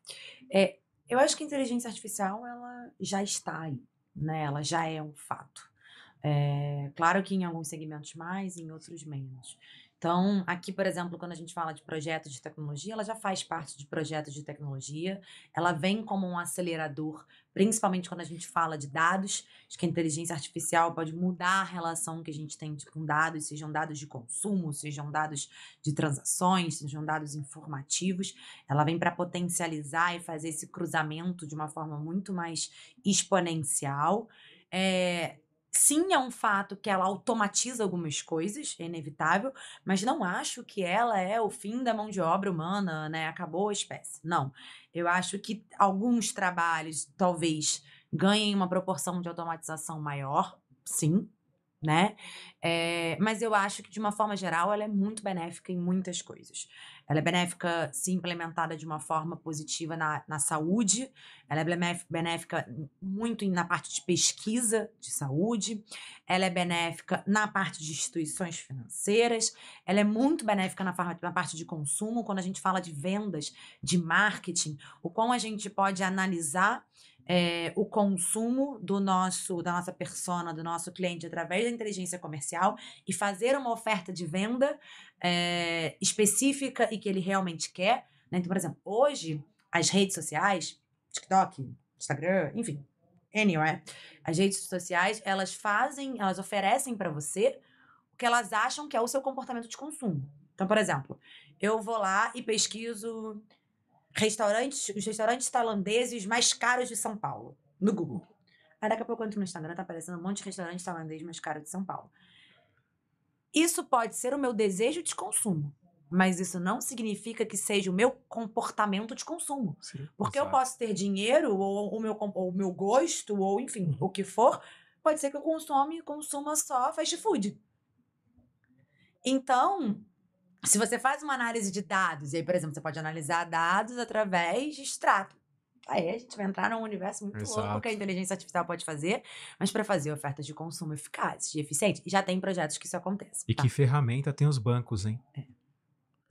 Speaker 2: É, eu acho que a inteligência artificial ela já está aí, né? Ela já é um fato. É, claro que em alguns segmentos mais, em outros menos. Então, aqui, por exemplo, quando a gente fala de projetos de tecnologia, ela já faz parte de projetos de tecnologia, ela vem como um acelerador principalmente quando a gente fala de dados. Acho que a inteligência artificial pode mudar a relação que a gente tem tipo, com dados, sejam dados de consumo, sejam dados de transações, sejam dados informativos. Ela vem para potencializar e fazer esse cruzamento de uma forma muito mais exponencial. É, Sim, é um fato que ela automatiza algumas coisas, é inevitável, mas não acho que ela é o fim da mão de obra humana, né? Acabou a espécie. Não. Eu acho que alguns trabalhos talvez ganhem uma proporção de automatização maior, sim, né? É, mas eu acho que, de uma forma geral, ela é muito benéfica em muitas coisas. Ela é benéfica se implementada de uma forma positiva na, na saúde, ela é benéfica muito na parte de pesquisa de saúde, ela é benéfica na parte de instituições financeiras, ela é muito benéfica na, na parte de consumo, quando a gente fala de vendas, de marketing, o quão a gente pode analisar é, o consumo do nosso da nossa persona, do nosso cliente através da inteligência comercial e fazer uma oferta de venda é, específica e que ele realmente quer. Né? Então, por exemplo, hoje as redes sociais, TikTok, Instagram, enfim, anyway, as redes sociais elas fazem, elas oferecem para você o que elas acham que é o seu comportamento de consumo. Então, por exemplo, eu vou lá e pesquiso restaurantes, os restaurantes tailandeses mais caros de São Paulo, no Google. Aí daqui a pouco eu entro no Instagram, tá aparecendo um monte de restaurantes tailandeses mais caros de São Paulo. Isso pode ser o meu desejo de consumo, mas isso não significa que seja o meu comportamento de consumo. Sim, Porque exato. eu posso ter dinheiro, ou o meu, ou o meu gosto, ou enfim, uhum. o que for, pode ser que eu consome, consuma só fast food. Então, se você faz uma análise de dados, e aí, por exemplo, você pode analisar dados através de extrato. Aí a gente vai entrar num universo muito Exato. louco que a inteligência artificial pode fazer, mas para fazer ofertas de consumo eficazes e eficientes. já tem projetos que isso acontece. E tá? que
Speaker 1: ferramenta tem os bancos, hein? É.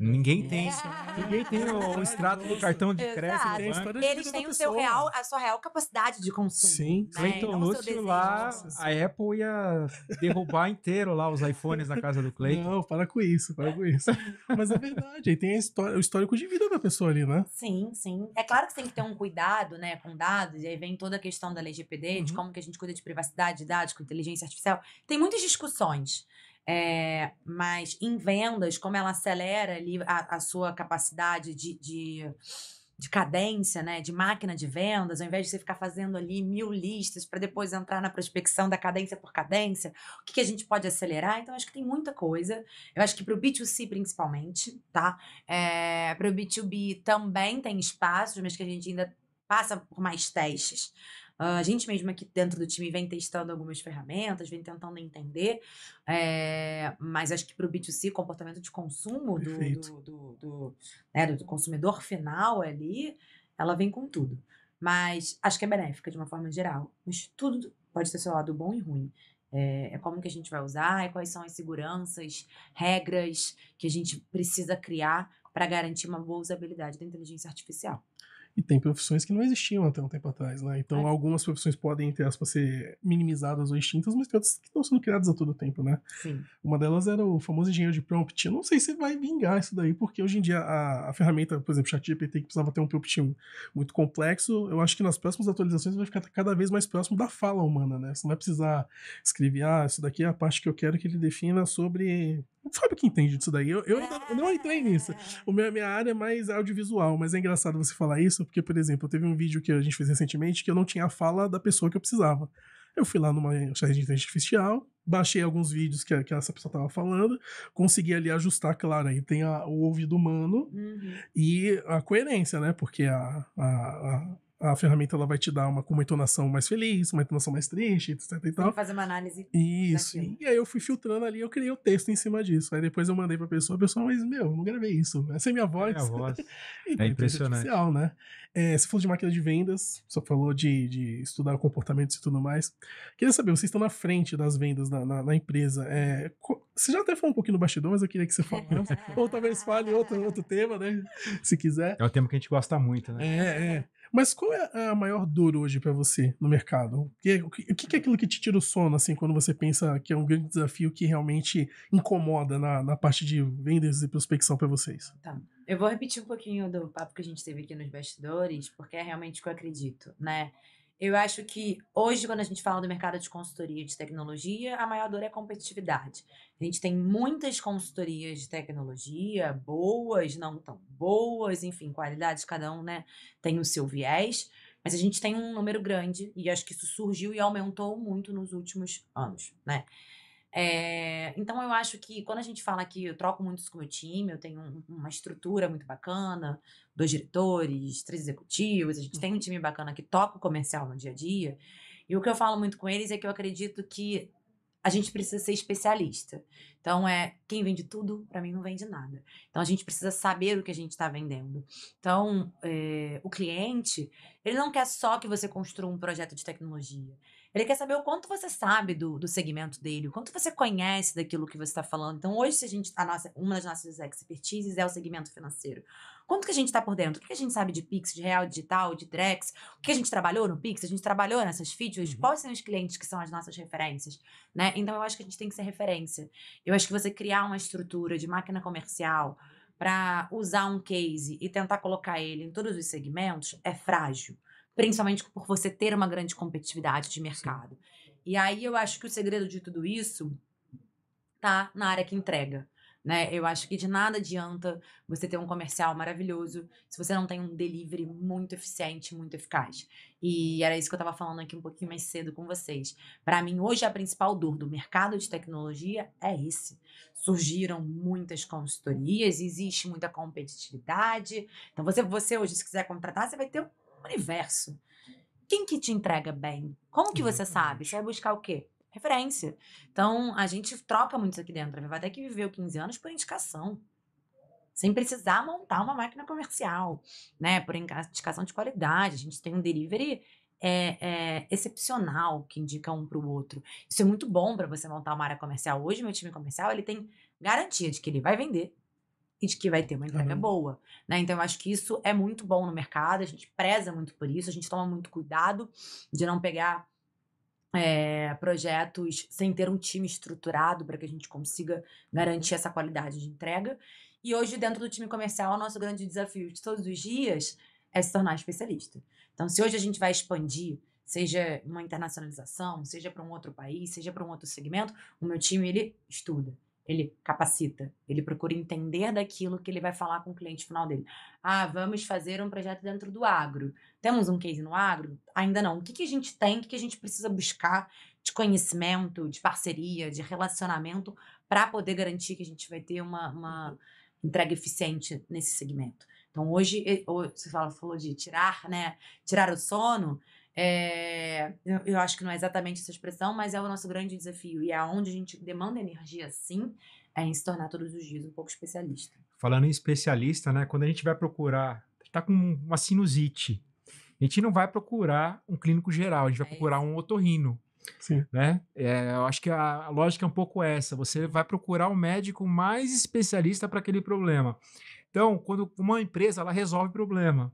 Speaker 1: Ninguém é. tem isso. É. Ninguém tem o, o extrato do cartão de crédito. Eles têm o seu real, a
Speaker 2: sua real capacidade de consumo. Sim. Né? Clayton então, Lúcio lá, a
Speaker 1: Apple ia derrubar inteiro lá os iPhones na casa do Clayton. Não, para com isso, para com isso. [LAUGHS] Mas é
Speaker 3: verdade, aí tem história, o histórico de vida da pessoa ali, né?
Speaker 2: Sim, sim. É claro que você tem que ter um cuidado, né, com dados, e aí vem toda a questão da LGPD, uhum. de como que a gente cuida de privacidade de dados com inteligência artificial. Tem muitas discussões. É, mas em vendas, como ela acelera ali a, a sua capacidade de, de, de, cadência, né? De máquina de vendas, ao invés de você ficar fazendo ali mil listas para depois entrar na prospecção da cadência por cadência, o que, que, a gente pode acelerar? Então, acho que tem muita coisa. Eu acho que para o B2C principalmente, tá? É, para o B2B também tem espaço, mas que a gente ainda passa por mais testes. Ah, a gente mesmo aqui dentro do time vem testando algumas ferramentas, vem tentando entender, é, mas acho que para o B2C, comportamento de consumo do, do, do, do, né, do consumidor final ali, ela vem com tudo. Mas acho que é benéfica de uma forma geral. Mas tudo pode ter seu lado bom e ruim. É, é como que a gente vai usar, e quais são as seguranças, regras que a gente precisa criar para garantir uma boa usabilidade da inteligência artificial.
Speaker 3: E tem profissões que não existiam até um tempo atrás, né? Então, é. algumas profissões podem, entre aspas, ser minimizadas ou extintas, mas tem outras que estão sendo criadas a todo tempo, né? Sim. Uma delas era o famoso engenheiro de prompt. Eu não sei se vai vingar isso daí, porque hoje em dia a, a ferramenta, por exemplo, ChatGPT, que precisava ter um prompt muito complexo, eu acho que nas próximas atualizações vai ficar cada vez mais próximo da fala humana, né? Você não vai precisar escrever, ah, isso daqui é a parte que eu quero que ele defina sobre Sabe que entende disso daí? Eu, eu ainda eu não entrei é. nisso. O meu, minha área é mais audiovisual, mas é engraçado você falar isso, porque, por exemplo, teve um vídeo que a gente fez recentemente que eu não tinha a fala da pessoa que eu precisava. Eu fui lá numa rede de inteligência artificial, baixei alguns vídeos que, que essa pessoa estava falando, consegui ali ajustar, claro, aí tem a, o ouvido humano uhum. e a coerência, né? Porque a, a, a a ferramenta ela vai te dar uma, com uma entonação mais feliz, uma entonação mais triste, etc e tal. Tem que fazer
Speaker 2: uma análise. Isso.
Speaker 3: Daquilo. E aí eu fui filtrando ali, eu criei o texto em cima disso. Aí depois eu mandei pra pessoa, a pessoa, mas meu, não gravei isso. Essa é minha voz. É minha voz. [LAUGHS] é então, impressionante. Artificial, né? É, você falou de máquina de vendas, só falou de, de estudar comportamentos e tudo mais. Queria saber, vocês estão na frente das vendas na, na, na empresa. É, você já até falou um pouquinho no bastidor, mas eu queria que você falasse. [LAUGHS] ou talvez fale outro, outro tema, né?
Speaker 1: Se quiser. É um tema que a gente gosta muito, né?
Speaker 3: É, é. Mas qual é a maior dor hoje para você no mercado? O que, o que, é aquilo que te tira o sono, assim, quando você pensa que é um grande desafio que realmente incomoda na, na parte de vendas e prospecção para vocês?
Speaker 2: Tá. Eu vou repetir um pouquinho do papo que a gente teve aqui nos bastidores, porque é realmente o que eu acredito, né? Eu acho que hoje, quando a gente fala do mercado de consultoria de tecnologia, a maior dor é a competitividade. A gente tem muitas consultorias de tecnologia, boas, não tão boas, enfim, qualidades, cada um né, tem o seu viés, mas a gente tem um número grande e acho que isso surgiu e aumentou muito nos últimos anos, né? É, então eu acho que quando a gente fala que eu troco muito isso com o meu time, eu tenho um, uma estrutura muito bacana, dois diretores, três executivos, a gente uhum. tem um time bacana que toca o comercial no dia a dia. E o que eu falo muito com eles é que eu acredito que a gente precisa ser especialista. Então é quem vende tudo, para mim não vende nada. Então a gente precisa saber o que a gente está vendendo. Então é, o cliente ele não quer só que você construa um projeto de tecnologia. Ele quer saber o quanto você sabe do, do segmento dele, o quanto você conhece daquilo que você está falando. Então, hoje, se a gente, a nossa, uma das nossas expertises é o segmento financeiro. Quanto que a gente está por dentro? O que a gente sabe de Pix, de Real Digital, de Drex? O que a gente trabalhou no Pix? A gente trabalhou nessas features? Uhum. Quais são os clientes que são as nossas referências? Né? Então, eu acho que a gente tem que ser referência. Eu acho que você criar uma estrutura de máquina comercial para usar um case e tentar colocar ele em todos os segmentos é frágil principalmente por você ter uma grande competitividade de mercado. Sim. E aí eu acho que o segredo de tudo isso tá na área que entrega. Né? Eu acho que de nada adianta você ter um comercial maravilhoso se você não tem um delivery muito eficiente, muito eficaz. E era isso que eu estava falando aqui um pouquinho mais cedo com vocês. Para mim, hoje a principal dor do mercado de tecnologia é esse. Surgiram muitas consultorias, existe muita competitividade. Então, você, você hoje, se quiser contratar, você vai ter universo. Quem que te entrega bem? Como que você sabe? Você vai buscar o quê? Referência. Então, a gente troca muito isso aqui dentro. Né? Vai até que viveu 15 anos por indicação. Sem precisar montar uma máquina comercial, né? Por indicação de qualidade. A gente tem um delivery é, é, excepcional que indica um para o outro. Isso é muito bom para você montar uma área comercial. Hoje, meu time comercial ele tem garantia de que ele vai vender, e de que vai ter uma entrega uhum. boa. Né? Então, eu acho que isso é muito bom no mercado, a gente preza muito por isso, a gente toma muito cuidado de não pegar é, projetos sem ter um time estruturado para que a gente consiga garantir essa qualidade de entrega. E hoje, dentro do time comercial, o nosso grande desafio de todos os dias é se tornar especialista. Então, se hoje a gente vai expandir, seja uma internacionalização, seja para um outro país, seja para um outro segmento, o meu time ele estuda ele capacita, ele procura entender daquilo que ele vai falar com o cliente final dele. Ah, vamos fazer um projeto dentro do agro. Temos um case no agro? Ainda não. O que, que a gente tem? O que, que a gente precisa buscar de conhecimento, de parceria, de relacionamento para poder garantir que a gente vai ter uma, uma uhum. entrega eficiente nesse segmento? Então, hoje, você falou de tirar, né? Tirar o sono. É, eu acho que não é exatamente essa expressão, mas é o nosso grande desafio. E é onde a gente demanda energia, sim, é em se tornar todos os dias um pouco especialista.
Speaker 1: Falando em especialista, né? Quando a gente vai procurar, está com uma sinusite. A gente não vai procurar um clínico geral, a gente vai é procurar um otorrino. Sim. Né? É, eu acho que a, a lógica é um pouco essa. Você vai procurar o um médico mais especialista para aquele problema. Então, quando uma empresa ela resolve problema,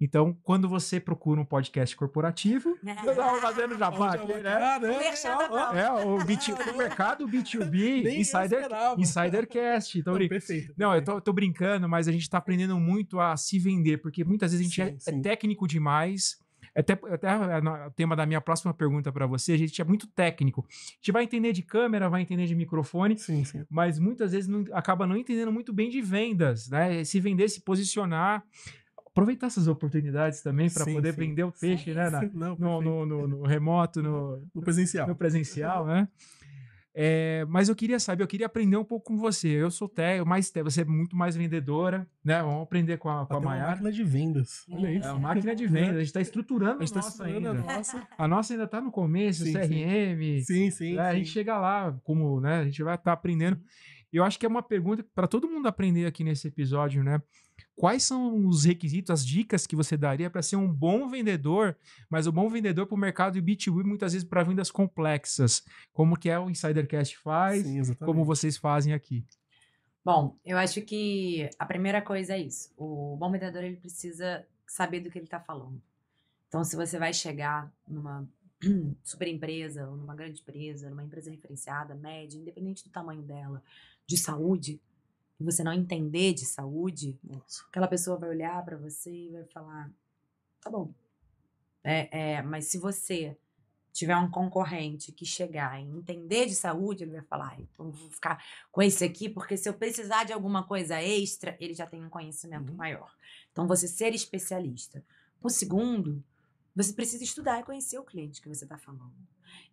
Speaker 1: então, quando você procura um podcast corporativo, eu [LAUGHS] tava fazendo jabá aqui, né? É, é, o, B2, mercado B2B, [LAUGHS] Insider, Insidercast. Então, não, perfeito, não eu tô, tô, brincando, mas a gente está aprendendo muito a se vender, porque muitas vezes a gente sim, é, é sim. é técnico demais. É até, até o tema da minha próxima pergunta para você, a gente é muito técnico. A gente vai entender de câmera, vai entender de microfone, sim, sim. mas muitas vezes não, acaba não entendendo muito bem de vendas, né? Se vender, se posicionar aproveitar essas oportunidades também para poder sim. vender o peixe, sim, né? Na, Não, no, no, no, no, remoto, no, no presencial. No presencial, né? É, mas eu queria saber, eu queria aprender um pouco com você. Eu sou Té, mais Té, você é muito mais vendedora, né? Vamos aprender com a, com a Maiara. máquina de vendas. Olha é isso. É uma máquina de vendas. A gente está estruturando a, gente a tá nossa ainda. A nossa. a nossa ainda está no começo, sim, CRM. Sim, sim. sim, né? sim. É, a gente chega lá, como né? a gente vai estar tá aprendendo. Eu acho que é uma pergunta para todo mundo aprender aqui nesse episódio, né? quais são os requisitos, as dicas que você daria para ser um bom vendedor, mas um bom vendedor para o mercado de B2B, muitas vezes para vendas complexas, como que é o Insidercast faz, Sim, como vocês fazem aqui?
Speaker 2: Bom, eu acho que a primeira coisa é isso. O bom vendedor ele precisa saber do que ele está falando. Então, se você vai chegar numa [CLEARS THROAT] super empresa, ou numa grande empresa, numa empresa referenciada, média, independente do tamanho dela, de saúde, e você não entender de saúde, Nossa. aquela pessoa vai olhar para você e vai falar: tá bom. É, é, mas se você tiver um concorrente que chegar e entender de saúde, ele vai falar: então vou ficar com esse aqui, porque se eu precisar de alguma coisa extra, ele já tem um conhecimento uhum. maior. Então, você ser especialista. O segundo você precisa estudar e conhecer o cliente que você está falando.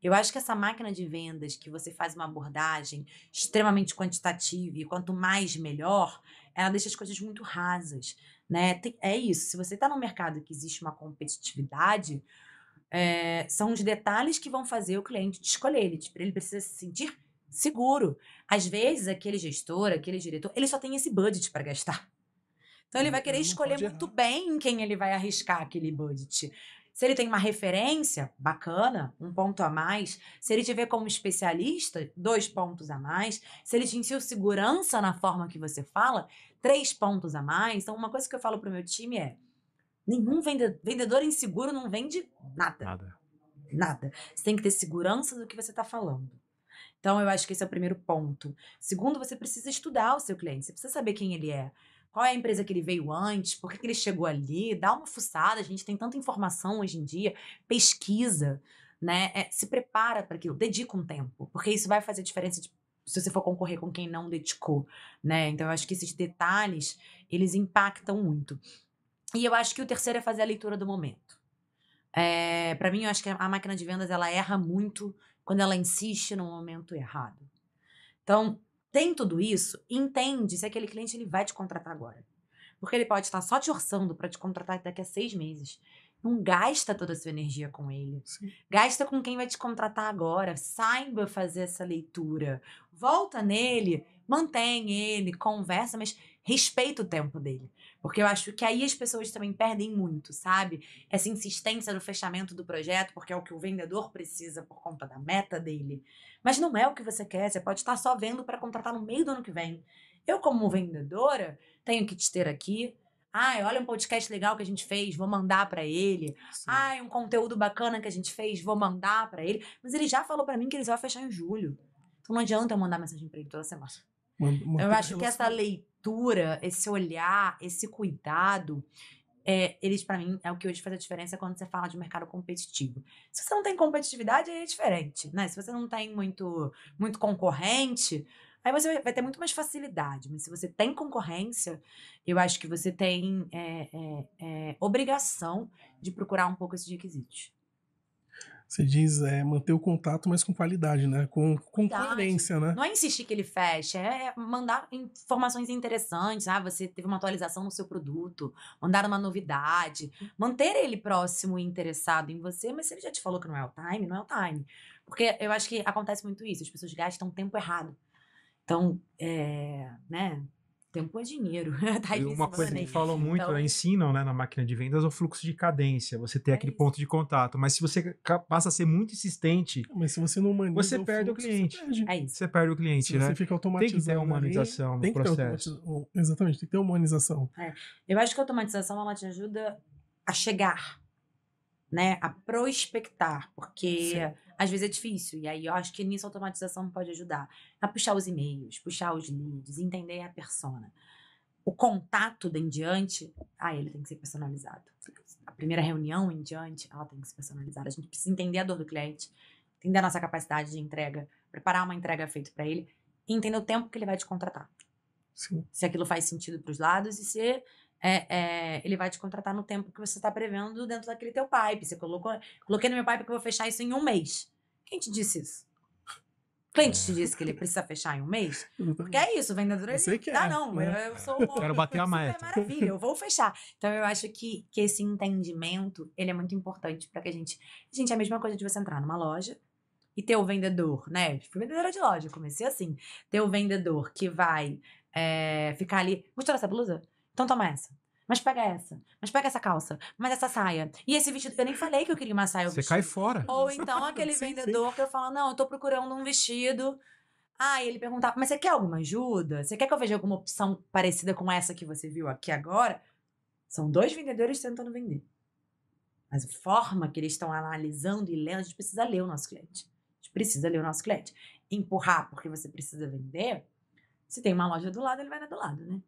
Speaker 2: Eu acho que essa máquina de vendas que você faz uma abordagem extremamente quantitativa e quanto mais melhor, ela deixa as coisas muito rasas, né? É isso. Se você está no mercado que existe uma competitividade, é, são os detalhes que vão fazer o cliente te escolher. Ele, ele precisa se sentir seguro. Às vezes, aquele gestor, aquele diretor, ele só tem esse budget para gastar. Então ele vai querer escolher muito bem quem ele vai arriscar aquele budget. Se ele tem uma referência, bacana, um ponto a mais. Se ele te vê como especialista, dois pontos a mais. Se ele te sentiu segurança na forma que você fala, três pontos a mais. Então, uma coisa que eu falo pro meu time é: nenhum vendedor inseguro não vende nada. Nada. Nada. Você tem que ter segurança do que você está falando. Então, eu acho que esse é o primeiro ponto. Segundo, você precisa estudar o seu cliente, você precisa saber quem ele é qual é a empresa que ele veio antes, por que, que ele chegou ali, dá uma fuçada, a gente tem tanta informação hoje em dia, pesquisa, né? É, se prepara para aquilo, dedica um tempo, porque isso vai fazer diferença de, se você for concorrer com quem não dedicou, né? Então eu acho que esses detalhes, eles impactam muito. E eu acho que o terceiro é fazer a leitura do momento. É, para mim, eu acho que a máquina de vendas ela erra muito quando ela insiste no momento errado. Então, tem tudo isso, entende se aquele cliente ele vai te contratar agora. Porque ele pode estar só te orçando para te contratar daqui a seis meses. Não gasta toda a sua energia com ele. Sim. Gasta com quem vai te contratar agora. Saiba fazer essa leitura. Volta nele, mantém ele, conversa, mas respeita o tempo dele. Porque eu acho que aí as pessoas também perdem muito, sabe? Essa insistência no fechamento do projeto, porque é o que o vendedor precisa por conta da meta dele. Mas não é o que você quer, você pode estar só vendo para contratar no meio do ano que vem. Eu, como vendedora, tenho que te ter aqui. Ai, olha um podcast legal que a gente fez, vou mandar para ele. Sim. Ai, um conteúdo bacana que a gente fez, vou mandar para ele. Mas ele já falou para mim que eles vão fechar em julho. Então não adianta eu mandar mensagem para ele toda semana. eu acho relação... que essa leitura esse olhar, esse cuidado, é, eles, para mim, é o que hoje faz a diferença quando você fala de mercado competitivo. Se você não tem competitividade, aí é diferente, né? Se você não tem muito, muito concorrente, aí você vai ter muito mais facilidade. Mas se você tem concorrência, eu acho que você tem é, é, é obrigação de procurar um pouco esses requisitos
Speaker 3: você diz, é, manter o contato, mas com qualidade, né? Com, com
Speaker 2: coerência, né? Não é insistir que ele feche, é, é mandar informações interessantes. Ah, você teve uma atualização no seu produto, mandar uma novidade. Manter ele próximo e interessado em você, mas se ele já te falou que não é o time, não é o time. Porque eu acho que acontece muito isso, as pessoas gastam tempo errado. Então, é, né? Tempo é dinheiro. [LAUGHS] tá e uma coisa que falam muito, então... né,
Speaker 1: ensinam né, na máquina de vendas, é o fluxo de cadência. Você tem é aquele isso. ponto de contato. Mas se você passa a ser muito insistente. Ah, mas se você não humaniza. Você o perde fluxo, o cliente. Você perde. É isso. você perde o cliente, se né? Você fica automatizando. Tem que ter humanização no tem que processo.
Speaker 3: exatamente, tem que ter humanização.
Speaker 2: É. Eu acho que a automatização ela te ajuda a chegar né, a prospectar, porque Sim. às vezes é difícil, e aí eu acho que nisso a automatização pode ajudar. A puxar os e-mails, puxar os leads, entender a persona. O contato em diante, ah, ele tem que ser personalizado. A primeira reunião em diante, ela tem que ser personalizada. A gente precisa entender a dor do cliente, entender a nossa capacidade de entrega, preparar uma entrega feita para ele e entender o tempo que ele vai te contratar. Sim. Se aquilo faz sentido para os lados e se é, é, ele vai te contratar no tempo que você está prevendo dentro daquele teu pipe. Você colocou, coloquei no meu pipe que eu vou fechar isso em um mês. Quem te disse isso? O cliente te disse que ele precisa fechar em um mês? Porque é isso, o vendedor ele sei que tá, é. não. Eu, eu sou Quero bater a meta. Maravilha, eu vou fechar. Então eu acho que, que esse entendimento ele é muito importante para que a gente. Gente, é a mesma coisa de você entrar numa loja e ter o vendedor, né? Fui vendedora de loja, comecei assim. Ter o vendedor que vai é, ficar ali. Gostou dessa blusa? Então toma essa. Mas pega essa. Mas pega essa calça. Mas essa saia. E esse vestido. Eu nem falei que eu queria uma saia. Você cai fora. Ou então [LAUGHS] aquele sim, vendedor sim. que eu falo: não, eu tô procurando um vestido. Ah, ele perguntava: mas você quer alguma ajuda? Você quer que eu veja alguma opção parecida com essa que você viu aqui agora? São dois vendedores tentando vender. Mas a forma que eles estão analisando e lendo, a gente precisa ler o nosso cliente. A gente precisa ler o nosso cliente. Empurrar porque você precisa vender. Se tem uma loja do lado, ele vai na do lado, né?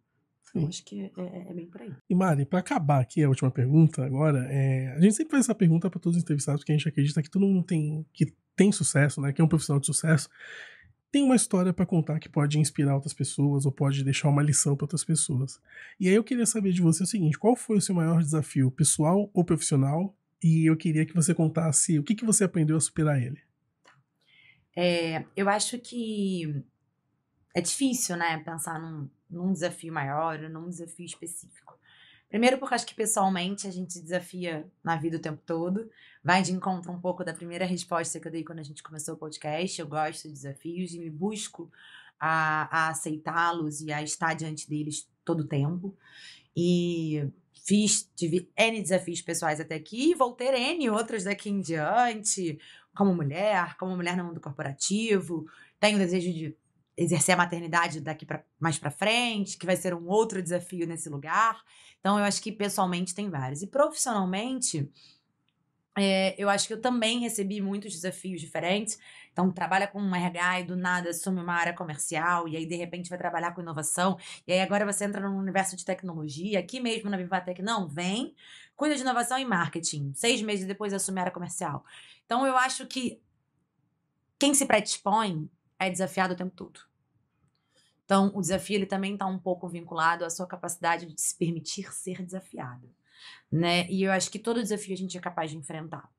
Speaker 2: Eu acho que é, é, é, bem por aí.
Speaker 3: E Mari, para acabar aqui a última pergunta agora, é, a gente sempre faz essa pergunta para todos os entrevistados, porque a gente acredita que todo mundo tem, que tem sucesso, né, que é um profissional de sucesso, tem uma história para contar que pode inspirar outras pessoas ou pode deixar uma lição para outras pessoas. E aí eu queria saber de você o seguinte: qual foi o seu maior desafio, pessoal ou profissional? E eu queria que você contasse o que, que você aprendeu a superar ele.
Speaker 2: É, eu acho que é difícil, né, pensar num, num desafio maior, ou num desafio específico. Primeiro, porque acho que pessoalmente a gente desafia na vida o tempo todo. Vai de encontro um pouco da primeira resposta que eu dei quando a gente começou o podcast. Eu gosto de desafios e me busco a, a aceitá-los e a estar diante deles todo o tempo. E fiz, tive N desafios pessoais até aqui e vou ter N outros daqui em diante, como mulher, como mulher no mundo corporativo. Tenho desejo de exercer a maternidade daqui pra, mais para frente, que vai ser um outro desafio nesse lugar. Então, eu acho que pessoalmente tem vários. E profissionalmente, é, eu acho que eu também recebi muitos desafios diferentes. Então, trabalha com um RH e do nada assume uma área comercial, e aí de repente vai trabalhar com inovação, e aí agora você entra no universo de tecnologia, aqui mesmo na Vivatec, não, vem, cuida de inovação e marketing. Seis meses depois assume a área comercial. Então, eu acho que quem se predispõe é desafiado o tempo todo. Então, o desafio ele também está um pouco vinculado à sua capacidade de se permitir ser desafiado, né? E eu acho que todo desafio a gente é capaz de enfrentar.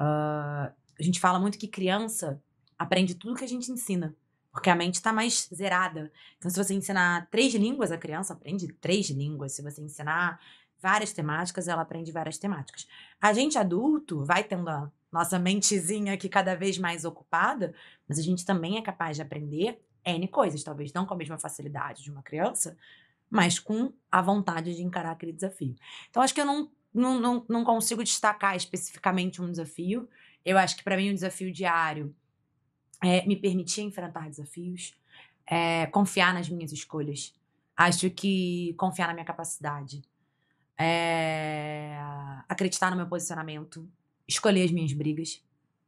Speaker 2: Uh, a gente fala muito que criança aprende tudo que a gente ensina, porque a mente está mais zerada. Então, se você ensinar três línguas, a criança aprende três línguas. Se você ensinar várias temáticas, ela aprende várias temáticas. A gente adulto vai tendo a nossa mentezinha aqui cada vez mais ocupada, mas a gente também é capaz de aprender N coisas, talvez não com a mesma facilidade de uma criança, mas com a vontade de encarar aquele desafio. Então, acho que eu não, não, não, não consigo destacar especificamente um desafio. Eu acho que, para mim, o um desafio diário é, me permitir enfrentar desafios, é, confiar nas minhas escolhas. Acho que confiar na minha capacidade, é, acreditar no meu posicionamento, escolher as minhas brigas,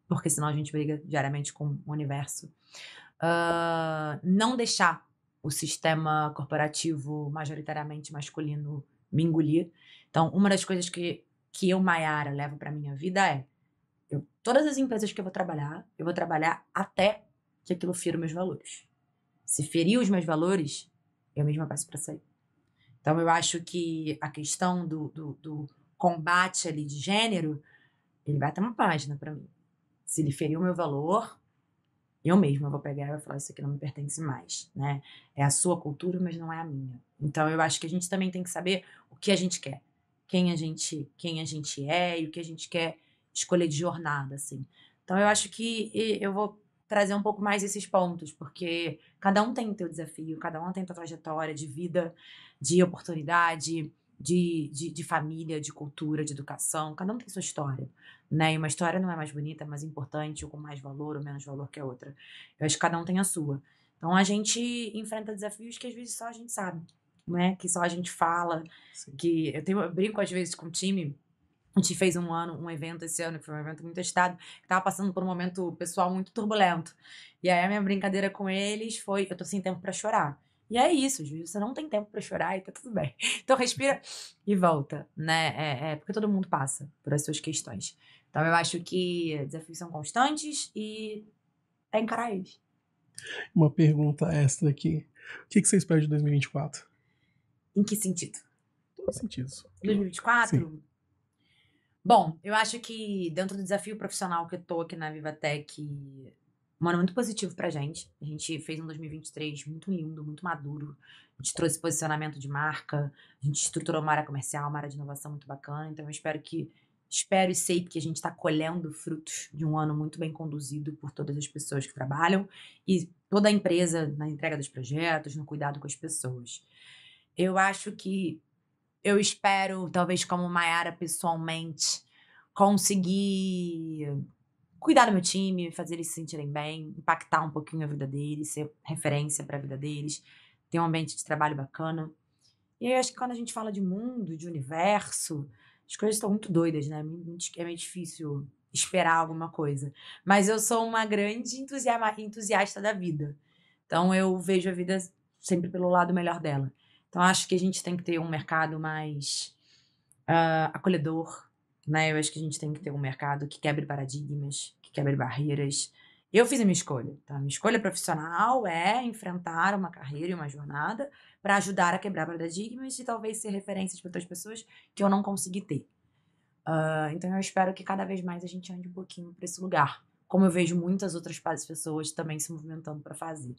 Speaker 2: porque senão a gente briga diariamente com o universo uh, não deixar o sistema corporativo majoritariamente masculino me engolir. Então, uma das coisas que, que eu, Maiara, levo para minha vida é eu, todas as empresas que eu vou trabalhar, eu vou trabalhar até que aquilo fira meus valores. Se ferir os meus valores, eu mesma passo para sair. Então, eu acho que a questão do, do, do combate ali de gênero, ele vai ter uma página para mim. Se ele feriu o meu valor, eu mesma vou pegar e vou falar isso aqui não me pertence mais, né? É a sua cultura, mas não é a minha. Então eu acho que a gente também tem que saber o que a gente quer, quem a gente, quem a gente é e o que a gente quer escolher de jornada, assim. Então eu acho que eu vou trazer um pouco mais esses pontos, porque cada um tem o seu desafio, cada um tem a sua trajetória de vida, de oportunidade, de, de, de família, de cultura, de educação, cada um tem sua história. Né? E uma história não é mais bonita, é mais importante, ou com mais valor ou menos valor que a outra. Eu acho que cada um tem a sua. Então a gente enfrenta desafios que às vezes só a gente sabe, né? Que só a gente fala. Sim. Que eu, tenho, eu brinco às vezes com o time a gente fez um ano, um evento esse ano, que foi um evento muito agitado, que tava passando por um momento pessoal muito turbulento. E aí a minha brincadeira com eles foi, eu tô sem tempo para chorar. E é isso, Júlio, você não tem tempo para chorar e tá tudo bem. [LAUGHS] Então respira e volta, né? É, é, porque todo mundo passa por as suas questões. Então eu acho que desafios são constantes e é encarar eles.
Speaker 3: Uma pergunta extra aqui. O que, você espera de 2024?
Speaker 2: Em que sentido? Em que sentido? 2024? Sim. Bom, eu acho que dentro do desafio profissional que eu tô aqui na VivaTech, um ano muito positivo pra gente. A gente fez um 2023 muito lindo, muito maduro. A gente trouxe posicionamento de marca, a gente estruturou uma área comercial, uma área de inovação muito bacana. Então eu espero que Espero e sei que a gente está colhendo frutos de um ano muito bem conduzido por todas as pessoas que trabalham e toda a empresa na entrega dos projetos, no cuidado com as pessoas. Eu acho que eu espero, talvez como Mayara pessoalmente, conseguir cuidar do meu time, fazer eles se sentirem bem, impactar um pouquinho a vida deles, ser referência para a vida deles, ter um ambiente de trabalho bacana. E eu acho que quando a gente fala de mundo, de universo, as coisas estão muito doidas, né? É meio difícil esperar alguma coisa. Mas eu sou uma grande entusiasta da vida. Então eu vejo a vida sempre pelo lado melhor dela. Então acho que a gente tem que ter um mercado mais uh, acolhedor, né? Eu acho que a gente tem que ter um mercado que quebre paradigmas, que quebre barreiras, eu fiz a minha escolha. Tá? Minha escolha profissional é enfrentar uma carreira e uma jornada para ajudar a quebrar paradigmas e talvez ser referência para outras pessoas que eu não consegui ter. Uh, então eu espero que cada vez mais a gente ande um pouquinho para esse lugar, como eu vejo muitas outras pessoas também se movimentando para fazer.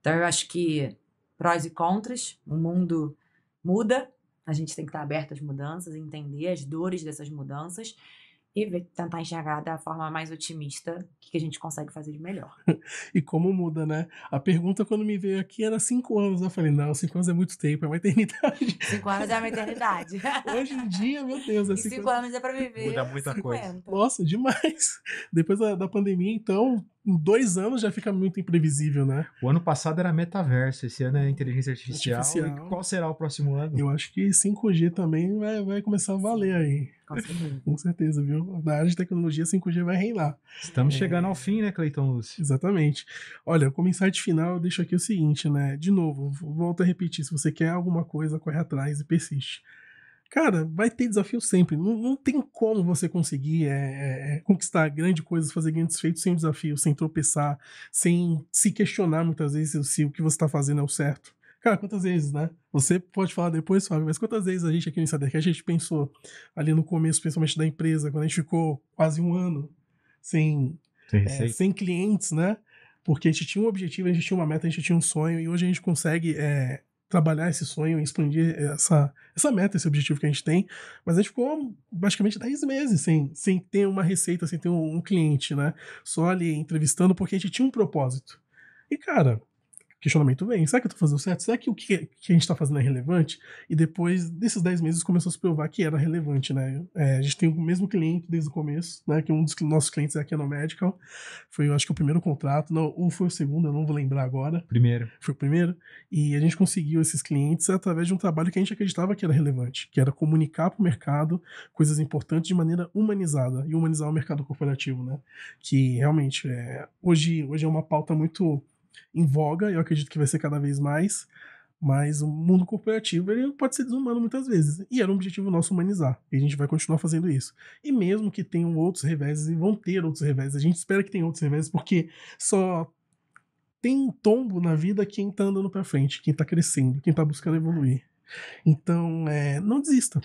Speaker 2: Então eu acho que prós e contras, o mundo muda, a gente tem que estar aberto às mudanças, entender as dores dessas mudanças e ver, tentar enxergar da forma mais otimista o que, que, a gente consegue fazer de melhor.
Speaker 3: [LAUGHS] e como muda, né? A pergunta quando me veio aqui era cinco anos. Eu falei, não, cinco anos é muito tempo, é uma eternidade.
Speaker 2: [LAUGHS] Cinco anos é uma eternidade. [LAUGHS] Hoje em dia, meu Deus, é cinco, cinco anos é para viver. Muda muita 50. coisa. Nossa,
Speaker 1: demais. Depois da, da pandemia, então, em dois anos já fica muito imprevisível, né? O ano passado era metaverso, esse ano é inteligência artificial. artificial. qual será o próximo ano? Eu acho que
Speaker 3: 5G também vai, vai começar a valer aí. Com certeza. viu? Na área de tecnologia, 5G vai reinar. Estamos é... chegando ao fim, né, Cleiton Lúcio? Exatamente. Olha, como insight final, eu deixo aqui o seguinte, né? De novo, volto a repetir: se você quer alguma coisa, corre atrás e persiste. Cara, vai ter desafio sempre. Não, não tem como você conseguir é, é, é conquistar grandes coisas, fazer grandes feitos sem desafio, sem tropeçar, sem se questionar muitas vezes se o que você está fazendo é o certo. Cara, quantas vezes, né? Você pode falar depois, Fábio, mas quantas vezes a gente aqui no que a gente pensou ali no começo, principalmente da empresa, quando a gente ficou quase um ano sem, é, sem clientes, né? Porque a gente tinha um objetivo, a gente tinha uma meta, a gente tinha um sonho, e hoje a gente consegue é, trabalhar esse sonho, expandir essa, essa meta, esse objetivo que a gente tem. Mas a gente ficou basicamente 10 meses sem, sem ter uma receita, sem ter um, um cliente, né? Só ali entrevistando, porque a gente tinha um propósito. E, cara, questionamento vem. Será que eu tô fazendo certo? Será que o que, que a gente tá fazendo é relevante? E depois desses 10 meses começou a se provar que era relevante, né? É, a gente tem o mesmo cliente desde o começo, né? Que um dos nossos clientes é a Canon Medical. Foi, eu acho que o primeiro contrato, não, ou foi o segundo, eu não vou lembrar agora. Primeiro. Foi o primeiro. E a gente conseguiu esses clientes através de um trabalho que a gente acreditava que era relevante, que era comunicar para o mercado coisas importantes de maneira humanizada e humanizar o mercado corporativo, né? Que realmente é, hoje, hoje é uma pauta muito em voga, eu acredito que vai ser cada vez mais, mas o mundo corporativo ele pode ser desumano muitas vezes, e era um objetivo nosso humanizar, e a gente vai continuar fazendo isso. E mesmo que tenham outros reveses, e vão ter outros reveses, a gente espera que tenha outros reveses, porque só tem um tombo na vida quem tá andando para frente, quem tá crescendo, quem tá buscando evoluir. Então, é, não desista.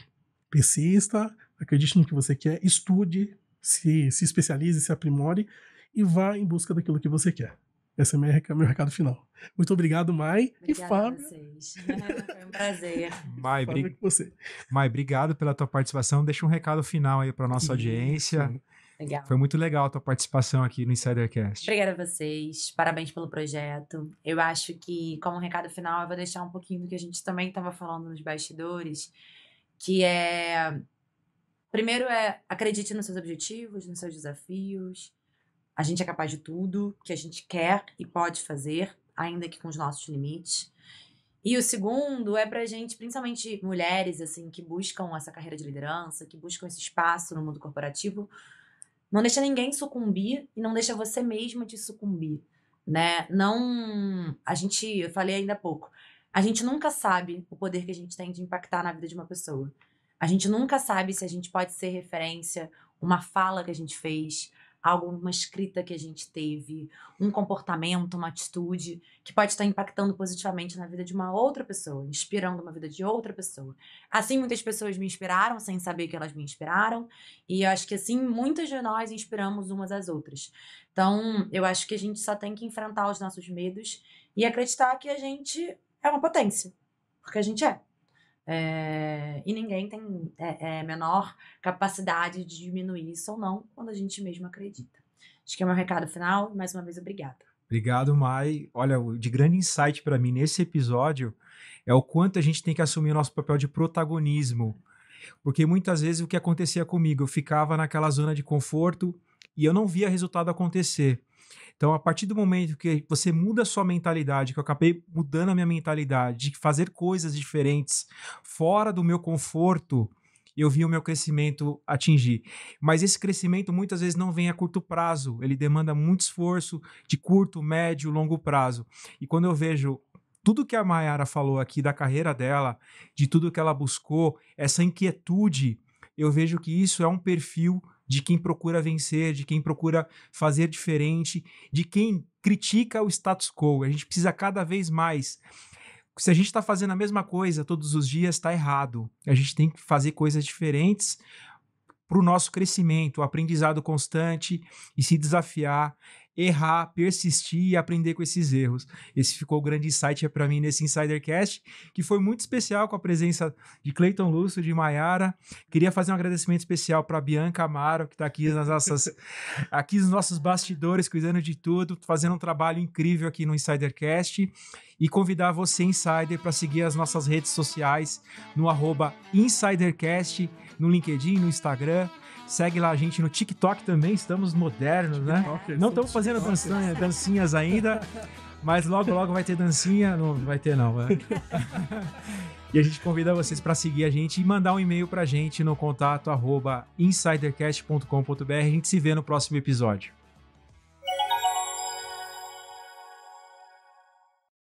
Speaker 3: Persista, acredite no que você quer, estude, se, se especialize, se aprimore e vá em busca daquilo que você quer. Esse é o meu recado final.
Speaker 1: Muito obrigado, Mai Obrigada e Fábio.
Speaker 3: A vocês. [LAUGHS] Foi um prazer.
Speaker 1: Mai, é com você. Mai, obrigado pela tua participação. Deixa um recado final aí para nossa audiência. Legal. Foi muito legal a tua participação aqui no Insidercast.
Speaker 2: Obrigada a vocês, parabéns pelo projeto. Eu acho que, como recado final, eu vou deixar um pouquinho do que a gente também estava falando nos bastidores, que é. Primeiro é acredite nos seus objetivos, nos seus desafios, a gente é capaz de tudo que a gente quer e pode fazer, ainda que com os nossos limites. E o segundo é para gente, principalmente mulheres, assim, que buscam essa carreira de liderança, que buscam esse espaço no mundo corporativo, não deixa ninguém sucumbir e não deixa você mesma de sucumbir, né? Não, a gente, eu falei ainda há pouco, a gente nunca sabe o poder que a gente tem de impactar na vida de uma pessoa. A gente nunca sabe se a gente pode ser referência, uma fala que a gente fez, alguma escrita que a gente teve, um comportamento, uma atitude que pode estar impactando positivamente na vida de uma outra pessoa, inspirando uma vida de outra pessoa. Assim, muitas pessoas me inspiraram sem saber que elas me inspiraram, e eu acho que assim muitas de nós inspiramos umas às outras. Então, eu acho que a gente só tem que enfrentar os nossos medos e acreditar que a gente é uma potência, porque a gente é. É, e ninguém tem é, é, menor capacidade de diminuir isso ou não quando a gente mesmo acredita. Acho que é meu recado final. Mais uma vez, obrigada.
Speaker 1: Obrigado, Mai. Olha, de grande insight para mim nesse episódio é o quanto a gente tem que assumir nosso papel de protagonismo. Porque muitas vezes o que acontecia comigo, eu ficava naquela zona de conforto e eu não via resultado acontecer. Então, a partir do momento que você muda a sua mentalidade, que eu acabei mudando a minha mentalidade de fazer coisas diferentes fora do meu conforto, eu vi o meu crescimento atingir. Mas esse crescimento muitas vezes não vem a curto prazo, ele demanda muito esforço de curto, médio, longo prazo. E quando eu vejo tudo que a Mayara falou aqui da carreira dela, de tudo que ela buscou, essa inquietude, eu vejo que isso é um perfil de quem procura vencer, de quem procura fazer diferente, de quem critica o status quo. A gente precisa cada vez mais. Se a gente está fazendo a mesma coisa todos os dias, está errado. A gente tem que fazer coisas diferentes para o nosso crescimento, o aprendizado constante e se desafiar errar, persistir e aprender com esses erros. Esse ficou o grande insight para mim nesse Insidercast, que foi muito especial com a presença de Cleiton Lúcio, de Maiara. Queria fazer um agradecimento especial para Bianca Amaro, que está aqui nas nossas [LAUGHS] aqui nos nossos bastidores, cuidando de tudo, fazendo um trabalho incrível aqui no Insidercast e convidar você insider para seguir as nossas redes sociais no @insidercast no LinkedIn, no Instagram Segue lá a gente no TikTok também, estamos modernos, TikTok, né? Não estamos fazendo dancinha, dancinhas ainda, mas logo, logo vai ter dancinha. Não vai ter, não. Vai. Né? [LAUGHS] e a gente convida vocês para seguir a gente e mandar um e-mail para a gente no contato insidercast.com.br. A gente se vê no próximo episódio.